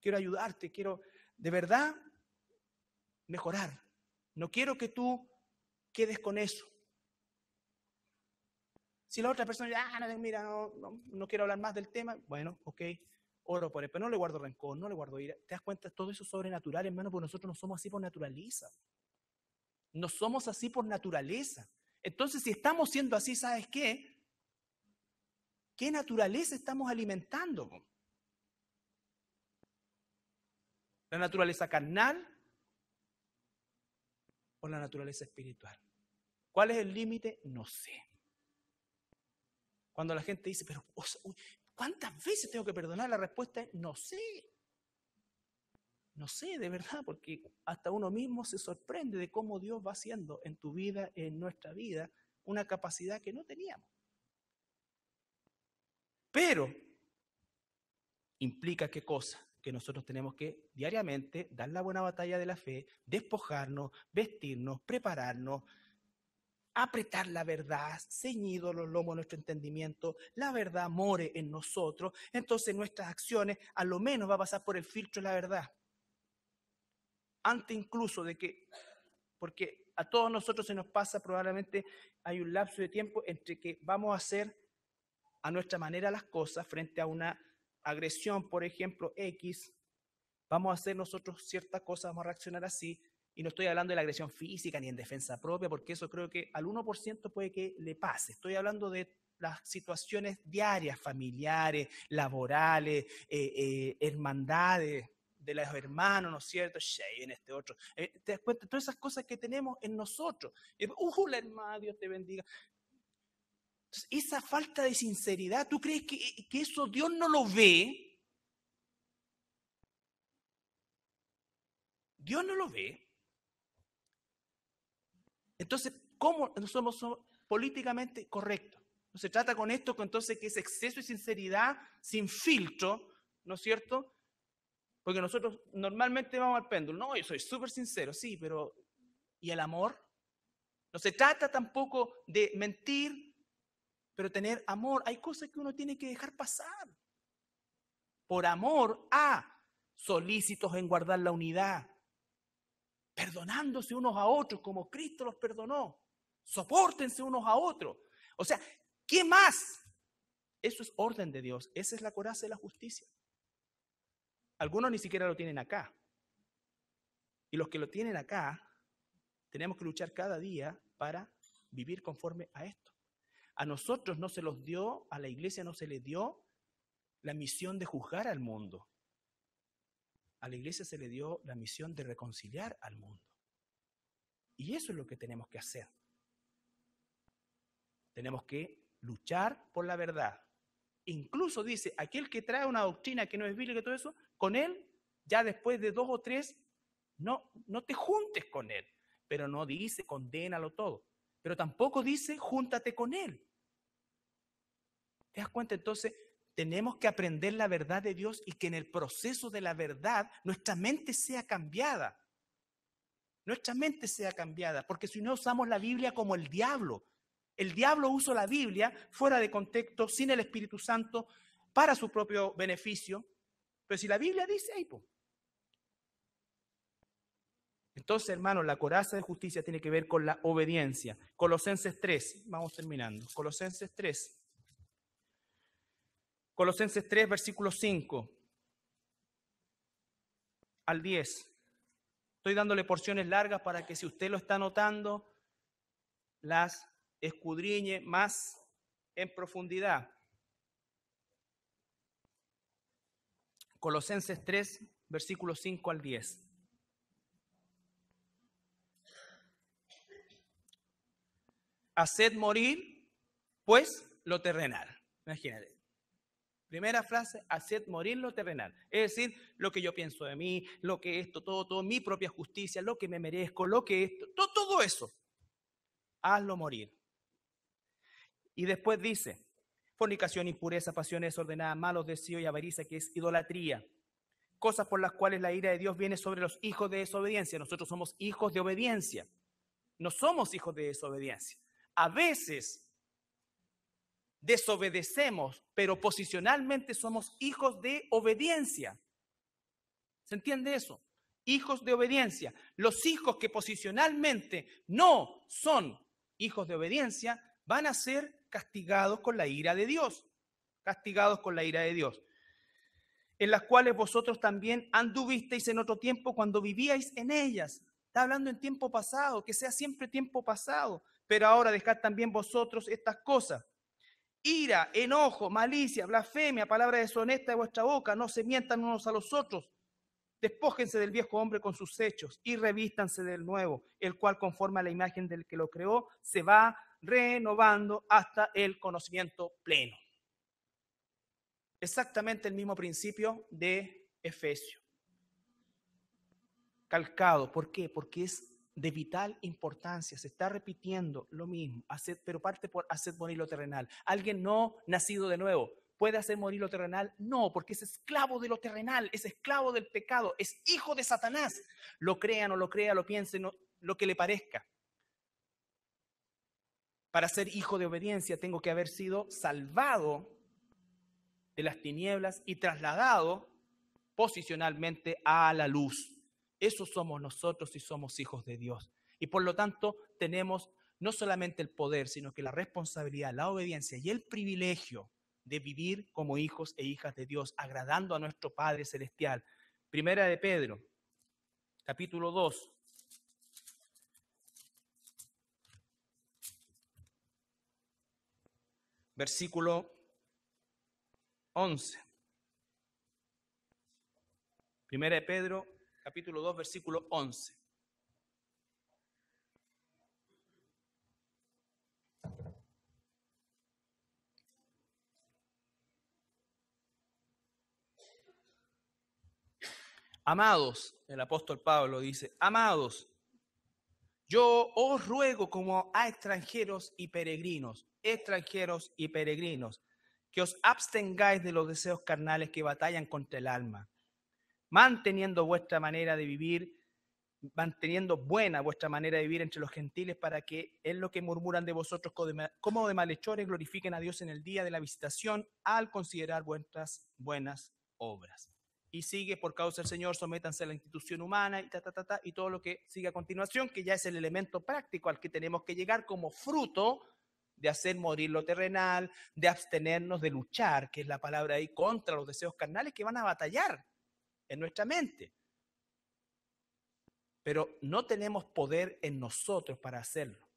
Quiero ayudarte, quiero de verdad mejorar. No quiero que tú quedes con eso. Si la otra persona dice, ah, no, mira, no, quiero hablar más del tema, bueno, ok, oro por él, pero no le guardo rencor, no le guardo ira. ¿Te das cuenta? Todo eso es sobrenatural, hermano, porque nosotros no somos así por naturaleza. No somos así por naturaleza. Entonces, si estamos siendo así, ¿sabes qué? ¿Qué naturaleza estamos alimentando? La naturaleza carnal, la naturaleza espiritual. ¿Cuál es el límite? No sé. Cuando la gente dice, pero ¿cuántas veces tengo que perdonar? La respuesta es, no sé. No sé, de verdad, porque hasta uno mismo se sorprende de cómo Dios va haciendo en tu vida, en nuestra vida, una capacidad que no teníamos. Pero, ¿implica qué cosa? que nosotros tenemos que diariamente dar la buena batalla de la fe, despojarnos, vestirnos, prepararnos, apretar la verdad, ceñido los lomos de nuestro entendimiento, la verdad more en nosotros, entonces nuestras acciones a lo menos va a pasar por el filtro de la verdad. Antes incluso de que, porque a todos nosotros se nos pasa probablemente, hay un lapso de tiempo entre que vamos a hacer a nuestra manera las cosas frente a una agresión, por ejemplo, X, vamos a hacer nosotros ciertas cosas, vamos a reaccionar así. Y no estoy hablando de la agresión física ni en defensa propia, porque eso creo que al 1% puede que le pase. Estoy hablando de las situaciones diarias, familiares, laborales, eh, eh, hermandades de los hermanos, ¿no es cierto? Che, en este otro. Eh, te das cuenta, todas esas cosas que tenemos en nosotros. Uh, la hermana, Dios te bendiga. Esa falta de sinceridad, ¿tú crees que, eso Dios no lo ve? Dios no lo ve. Entonces, ¿cómo somos, políticamente correctos? No se trata con esto, entonces, que es exceso de sinceridad sin filtro, ¿no es cierto? Porque nosotros normalmente vamos al péndulo. No, yo soy súper sincero, sí, pero ¿y el amor? No se trata tampoco de mentir, pero tener amor. Hay cosas que uno tiene que dejar pasar. Por amor a solícitos en guardar la unidad, perdonándose unos a otros como Cristo los perdonó. soportense unos a otros. O sea, ¿qué más? Eso es orden de Dios. Esa es la coraza de la justicia. Algunos ni siquiera lo tienen acá. Y los que lo tienen acá, tenemos que luchar cada día para vivir conforme a esto. A nosotros no se los dio, a la iglesia no se le dio la misión de juzgar al mundo. A la iglesia se le dio la misión de reconciliar al mundo. Y eso es lo que tenemos que hacer. Tenemos que luchar por la verdad. Incluso dice, aquel que trae una doctrina que no es bíblica y todo eso, con él, ya después de dos o tres, no, no te juntes con él. Pero no dice, condenalo todo pero tampoco dice júntate con él. ¿Te das cuenta? Entonces, tenemos que aprender la verdad de Dios y que en el proceso de la verdad nuestra mente sea cambiada. Nuestra mente sea cambiada, porque si no usamos la Biblia como el diablo. El diablo usa la Biblia fuera de contexto, sin el Espíritu Santo, para su propio beneficio. Pero si la Biblia dice, ahí, pues, entonces, hermanos, la coraza de justicia tiene que ver con la obediencia. Colosenses 3, vamos terminando. Colosenses 3. Colosenses 3, versículo 5 al 10. Estoy dándole porciones largas para que si usted lo está notando, las escudriñe más en profundidad. Colosenses 3, versículo 5 al 10. haced morir, pues, lo terrenal. Imagínate. Primera frase, haced morir lo terrenal. Es decir, lo que yo pienso de mí, lo que esto, todo, todo, mi propia justicia, lo que me merezco, lo que esto, todo, eso. Hazlo morir. Y después dice, fornicación, impureza, pasiones ordenada, malos deseos y avaricia, que es idolatría. Cosas por las cuales la ira de Dios viene sobre los hijos de desobediencia. Nosotros somos hijos de obediencia. No somos hijos de desobediencia a veces desobedecemos, pero posicionalmente somos hijos de obediencia. ¿Se entiende eso? Hijos de obediencia. Los hijos que posicionalmente no son hijos de obediencia van a ser castigados con la ira de Dios. Castigados con la ira de Dios. En las cuales vosotros también anduvisteis en otro tiempo cuando vivíais en ellas. Está hablando en tiempo pasado, que sea siempre tiempo pasado. Pero ahora dejad también vosotros estas cosas. Ira, enojo, malicia, blasfemia, palabra deshonesta de vuestra boca, no se mientan unos a los otros. Despójense del viejo hombre con sus hechos y revístanse del nuevo, el cual conforme a la imagen del que lo creó, se va renovando hasta el conocimiento pleno. Exactamente el mismo principio de Efesio. Calcado, ¿por qué? Porque es de vital importancia. Se está repitiendo lo mismo, hacer, pero parte por hacer morir lo terrenal. Alguien no nacido de nuevo. ¿Puede hacer morir lo terrenal? No, porque es esclavo de lo terrenal, es esclavo del pecado, es hijo de Satanás. Lo crea, o lo crea, lo piensen, lo que le parezca. Para ser hijo de obediencia tengo que haber sido salvado de las tinieblas y trasladado posicionalmente a la luz. Eso somos nosotros y somos hijos de Dios. Y por lo tanto tenemos no solamente el poder, sino que la responsabilidad, la obediencia y el privilegio de vivir como hijos e hijas de Dios, agradando a nuestro Padre Celestial. Primera de Pedro, capítulo 2. Versículo 11. Primera de Pedro capítulo 2, versículo 11. Amados, el apóstol Pablo dice, amados, yo os ruego como a extranjeros y peregrinos, extranjeros y peregrinos, que os abstengáis de los deseos carnales que batallan contra el alma manteniendo vuestra manera de vivir, manteniendo buena vuestra manera de vivir entre los gentiles, para que en lo que murmuran de vosotros como de malhechores glorifiquen a Dios en el día de la visitación al considerar vuestras buenas obras. Y sigue, por causa del Señor, sométanse a la institución humana y ta, ta, ta, y todo lo que sigue a continuación, que ya es el elemento práctico al que tenemos que llegar como fruto de hacer morir lo terrenal, de abstenernos de luchar, que es la palabra ahí, contra los deseos carnales que van a batallar en nuestra mente. Pero no tenemos poder en nosotros para hacerlo.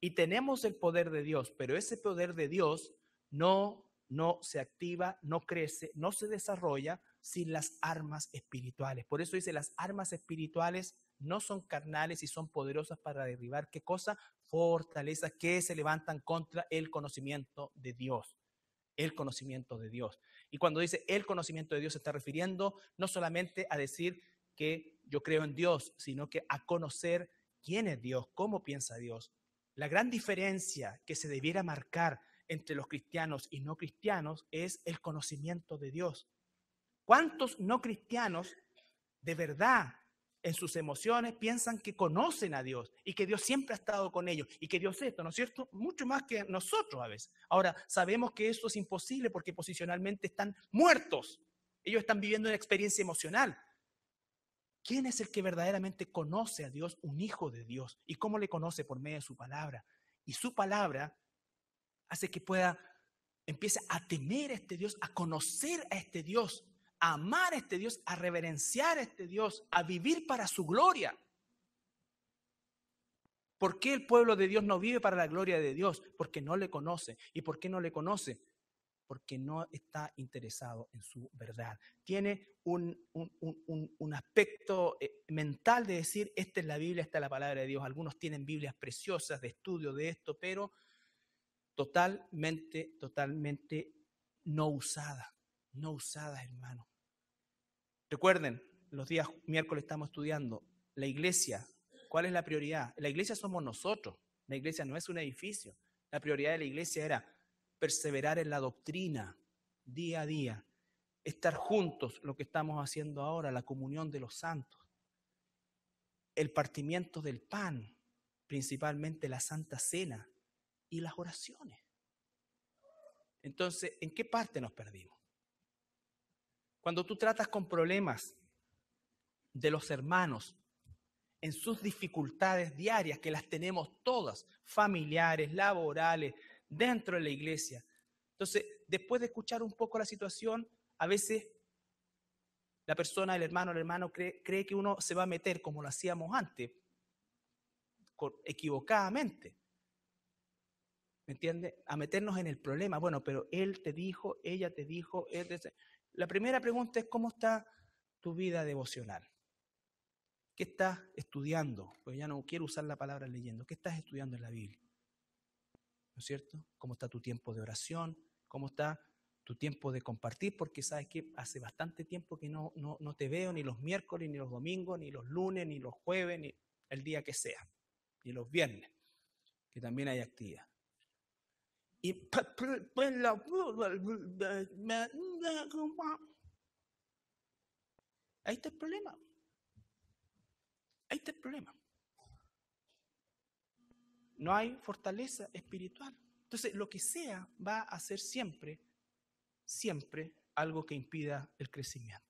Y tenemos el poder de Dios, pero ese poder de Dios no, no se activa, no crece, no se desarrolla sin las armas espirituales. Por eso dice, las armas espirituales no son carnales y son poderosas para derribar qué cosa? fortaleza que se levantan contra el conocimiento de Dios. El conocimiento de Dios. Y cuando dice el conocimiento de Dios se está refiriendo no solamente a decir que yo creo en Dios, sino que a conocer quién es Dios, cómo piensa Dios. La gran diferencia que se debiera marcar entre los cristianos y no cristianos es el conocimiento de Dios. ¿Cuántos no cristianos de verdad en sus emociones, piensan que conocen a Dios y que Dios siempre ha estado con ellos y que Dios es esto, ¿no es cierto? Mucho más que nosotros a veces. Ahora, sabemos que eso es imposible porque posicionalmente están muertos. Ellos están viviendo una experiencia emocional. ¿Quién es el que verdaderamente conoce a Dios, un hijo de Dios? ¿Y cómo le conoce? Por medio de su palabra. Y su palabra hace que pueda, empiece a temer a este Dios, a conocer a este Dios a amar a este Dios, a reverenciar a este Dios, a vivir para su gloria. ¿Por qué el pueblo de Dios no vive para la gloria de Dios? Porque no le conoce. ¿Y por qué no le conoce? Porque no está interesado en su verdad. Tiene un, un aspecto eh, mental de decir, esta es la Biblia, esta es la palabra de Dios. Algunos tienen Biblias preciosas de estudio de esto, pero totalmente, totalmente no usada no usadas, hermano. Recuerden, los días miércoles estamos estudiando la iglesia. ¿Cuál es la prioridad? La iglesia somos nosotros. La iglesia no es un edificio. La prioridad de la iglesia era perseverar en la doctrina día a día, estar juntos, lo que estamos haciendo ahora, la comunión de los santos, el partimiento del pan, principalmente la Santa Cena y las oraciones. Entonces, ¿en qué parte nos perdimos? Cuando tú tratas con problemas de los hermanos, en sus dificultades diarias, que las tenemos todas, familiares, laborales, dentro de la iglesia. Entonces, después de escuchar un poco la situación, a veces la persona, el hermano, el hermano cree, que uno se va a meter como lo hacíamos antes, equivocadamente. ¿Me entiendes? A meternos en el problema. Bueno, pero él te dijo, ella te dijo, él te... La primera pregunta es, ¿cómo está tu vida devocional? ¿Qué estás estudiando? Pues ya no quiero usar la palabra leyendo. ¿Qué estás estudiando en la Biblia? ¿No es cierto? ¿Cómo está tu tiempo de oración? ¿Cómo está tu tiempo de compartir? Porque sabes que hace bastante tiempo que no, no, no te veo ni los miércoles, ni los domingos, ni los lunes, ni los jueves, ni el día que sea, ni los viernes, que también hay actividad y Ahí está el problema. Ahí está el problema. No hay fortaleza espiritual. Entonces, lo que sea va a ser siempre, siempre algo que impida el crecimiento.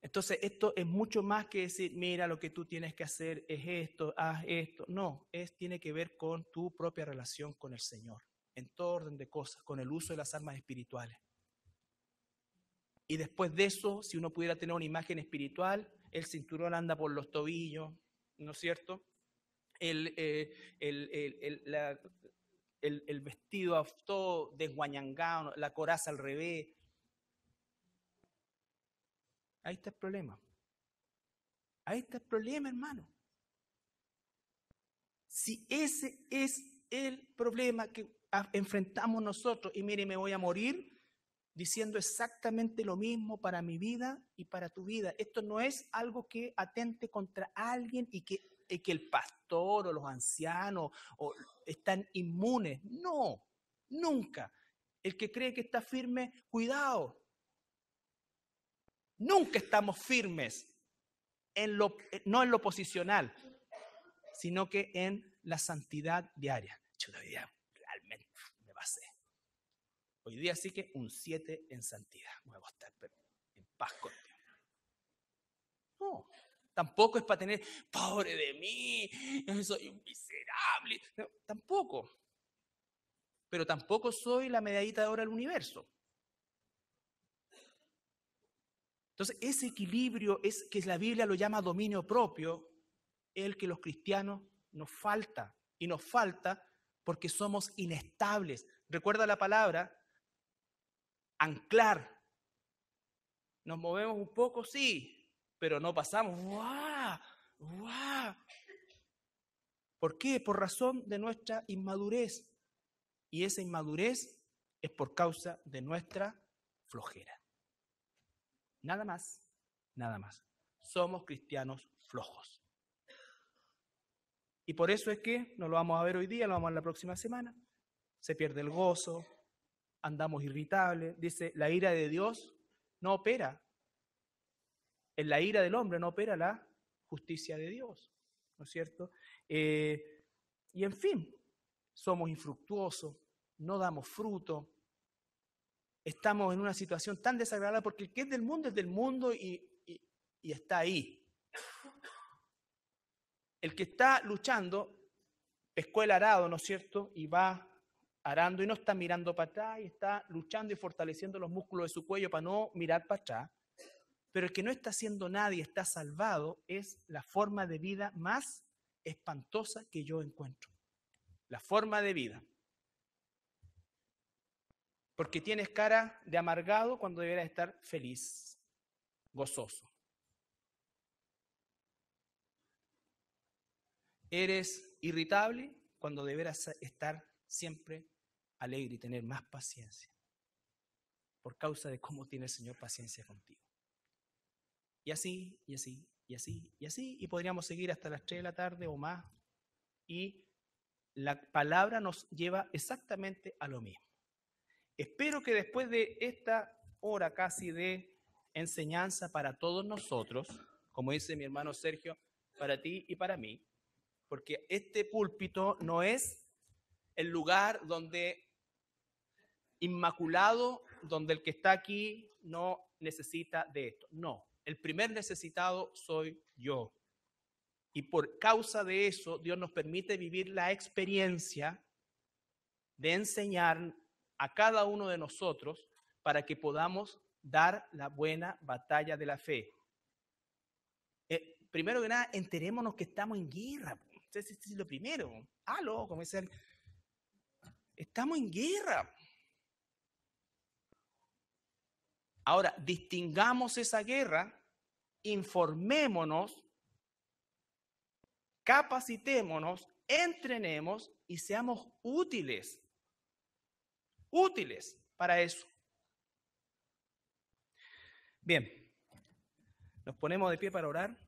Entonces, esto es mucho más que decir, mira, lo que tú tienes que hacer es esto, haz esto. No, es, tiene que ver con tu propia relación con el Señor, en todo orden de cosas, con el uso de las armas espirituales. Y después de eso, si uno pudiera tener una imagen espiritual, el cinturón anda por los tobillos, ¿no es cierto? El, eh, el, el vestido todo desguañangado, la coraza al revés, Ahí está el problema. Ahí está el problema, hermano. Si ese es el problema que enfrentamos nosotros, y mire, me voy a morir diciendo exactamente lo mismo para mi vida y para tu vida. Esto no es algo que atente contra alguien y que, el pastor o los ancianos están inmunes. No, nunca. El que cree que está firme, cuidado, Nunca estamos firmes, en lo, no en lo posicional, sino que en la santidad diaria. hoy día realmente me pasé. Hoy día sí que un 7 en santidad. voy a estar en paz con No, tampoco es para tener, pobre de mí, eh, soy un miserable. tampoco. Pero tampoco soy la medallita de oro del universo. Entonces, ese equilibrio es que la Biblia lo llama dominio propio, el que los cristianos nos falta. Y nos falta porque somos inestables. Recuerda la palabra anclar. Nos movemos un poco, sí, pero no pasamos. ¡Guau! ¡Guau! ¿Por qué? Por razón de nuestra inmadurez. Y esa inmadurez es por causa de nuestra flojera. Nada más, nada más. Somos cristianos flojos. Y por eso es que no lo vamos a ver hoy día, lo vamos a ver la próxima semana. Se pierde el gozo, andamos irritables. Dice, la ira de Dios no opera. En la ira del hombre no opera la justicia de Dios. ¿No es cierto? Eh, y en fin, somos infructuosos, no damos fruto, estamos en una situación tan desagradable porque el que es del mundo es del mundo y, está ahí. El que está luchando pescue el arado, ¿no es cierto? Y va arando y no está mirando para atrás y está luchando y fortaleciendo los músculos de su cuello para no mirar para atrás. Pero el que no está haciendo nada y está salvado es la forma de vida más espantosa que yo encuentro. La forma de vida porque tienes cara de amargado cuando deberás estar feliz, gozoso. Eres irritable cuando deberás estar siempre alegre y tener más paciencia, por causa de cómo tiene el Señor paciencia contigo. Y así, y así, y así, y así, y podríamos seguir hasta las 3 de la tarde o más, y la palabra nos lleva exactamente a lo mismo. Espero que después de esta hora casi de enseñanza para todos nosotros, como dice mi hermano Sergio, para ti y para mí, porque este púlpito no es el lugar donde inmaculado, donde el que está aquí no necesita de esto. No, el primer necesitado soy yo. Y por causa de eso, Dios nos permite vivir la experiencia de enseñar a cada uno de nosotros para que podamos dar la buena batalla de la fe. Eh, primero que nada, enterémonos que estamos en guerra. Eso es lo primero. Ah, Aló, como estamos en guerra. Ahora, distingamos esa guerra, informémonos, capacitémonos, entrenemos y seamos útiles útiles para eso. Bien, nos ponemos de pie para orar.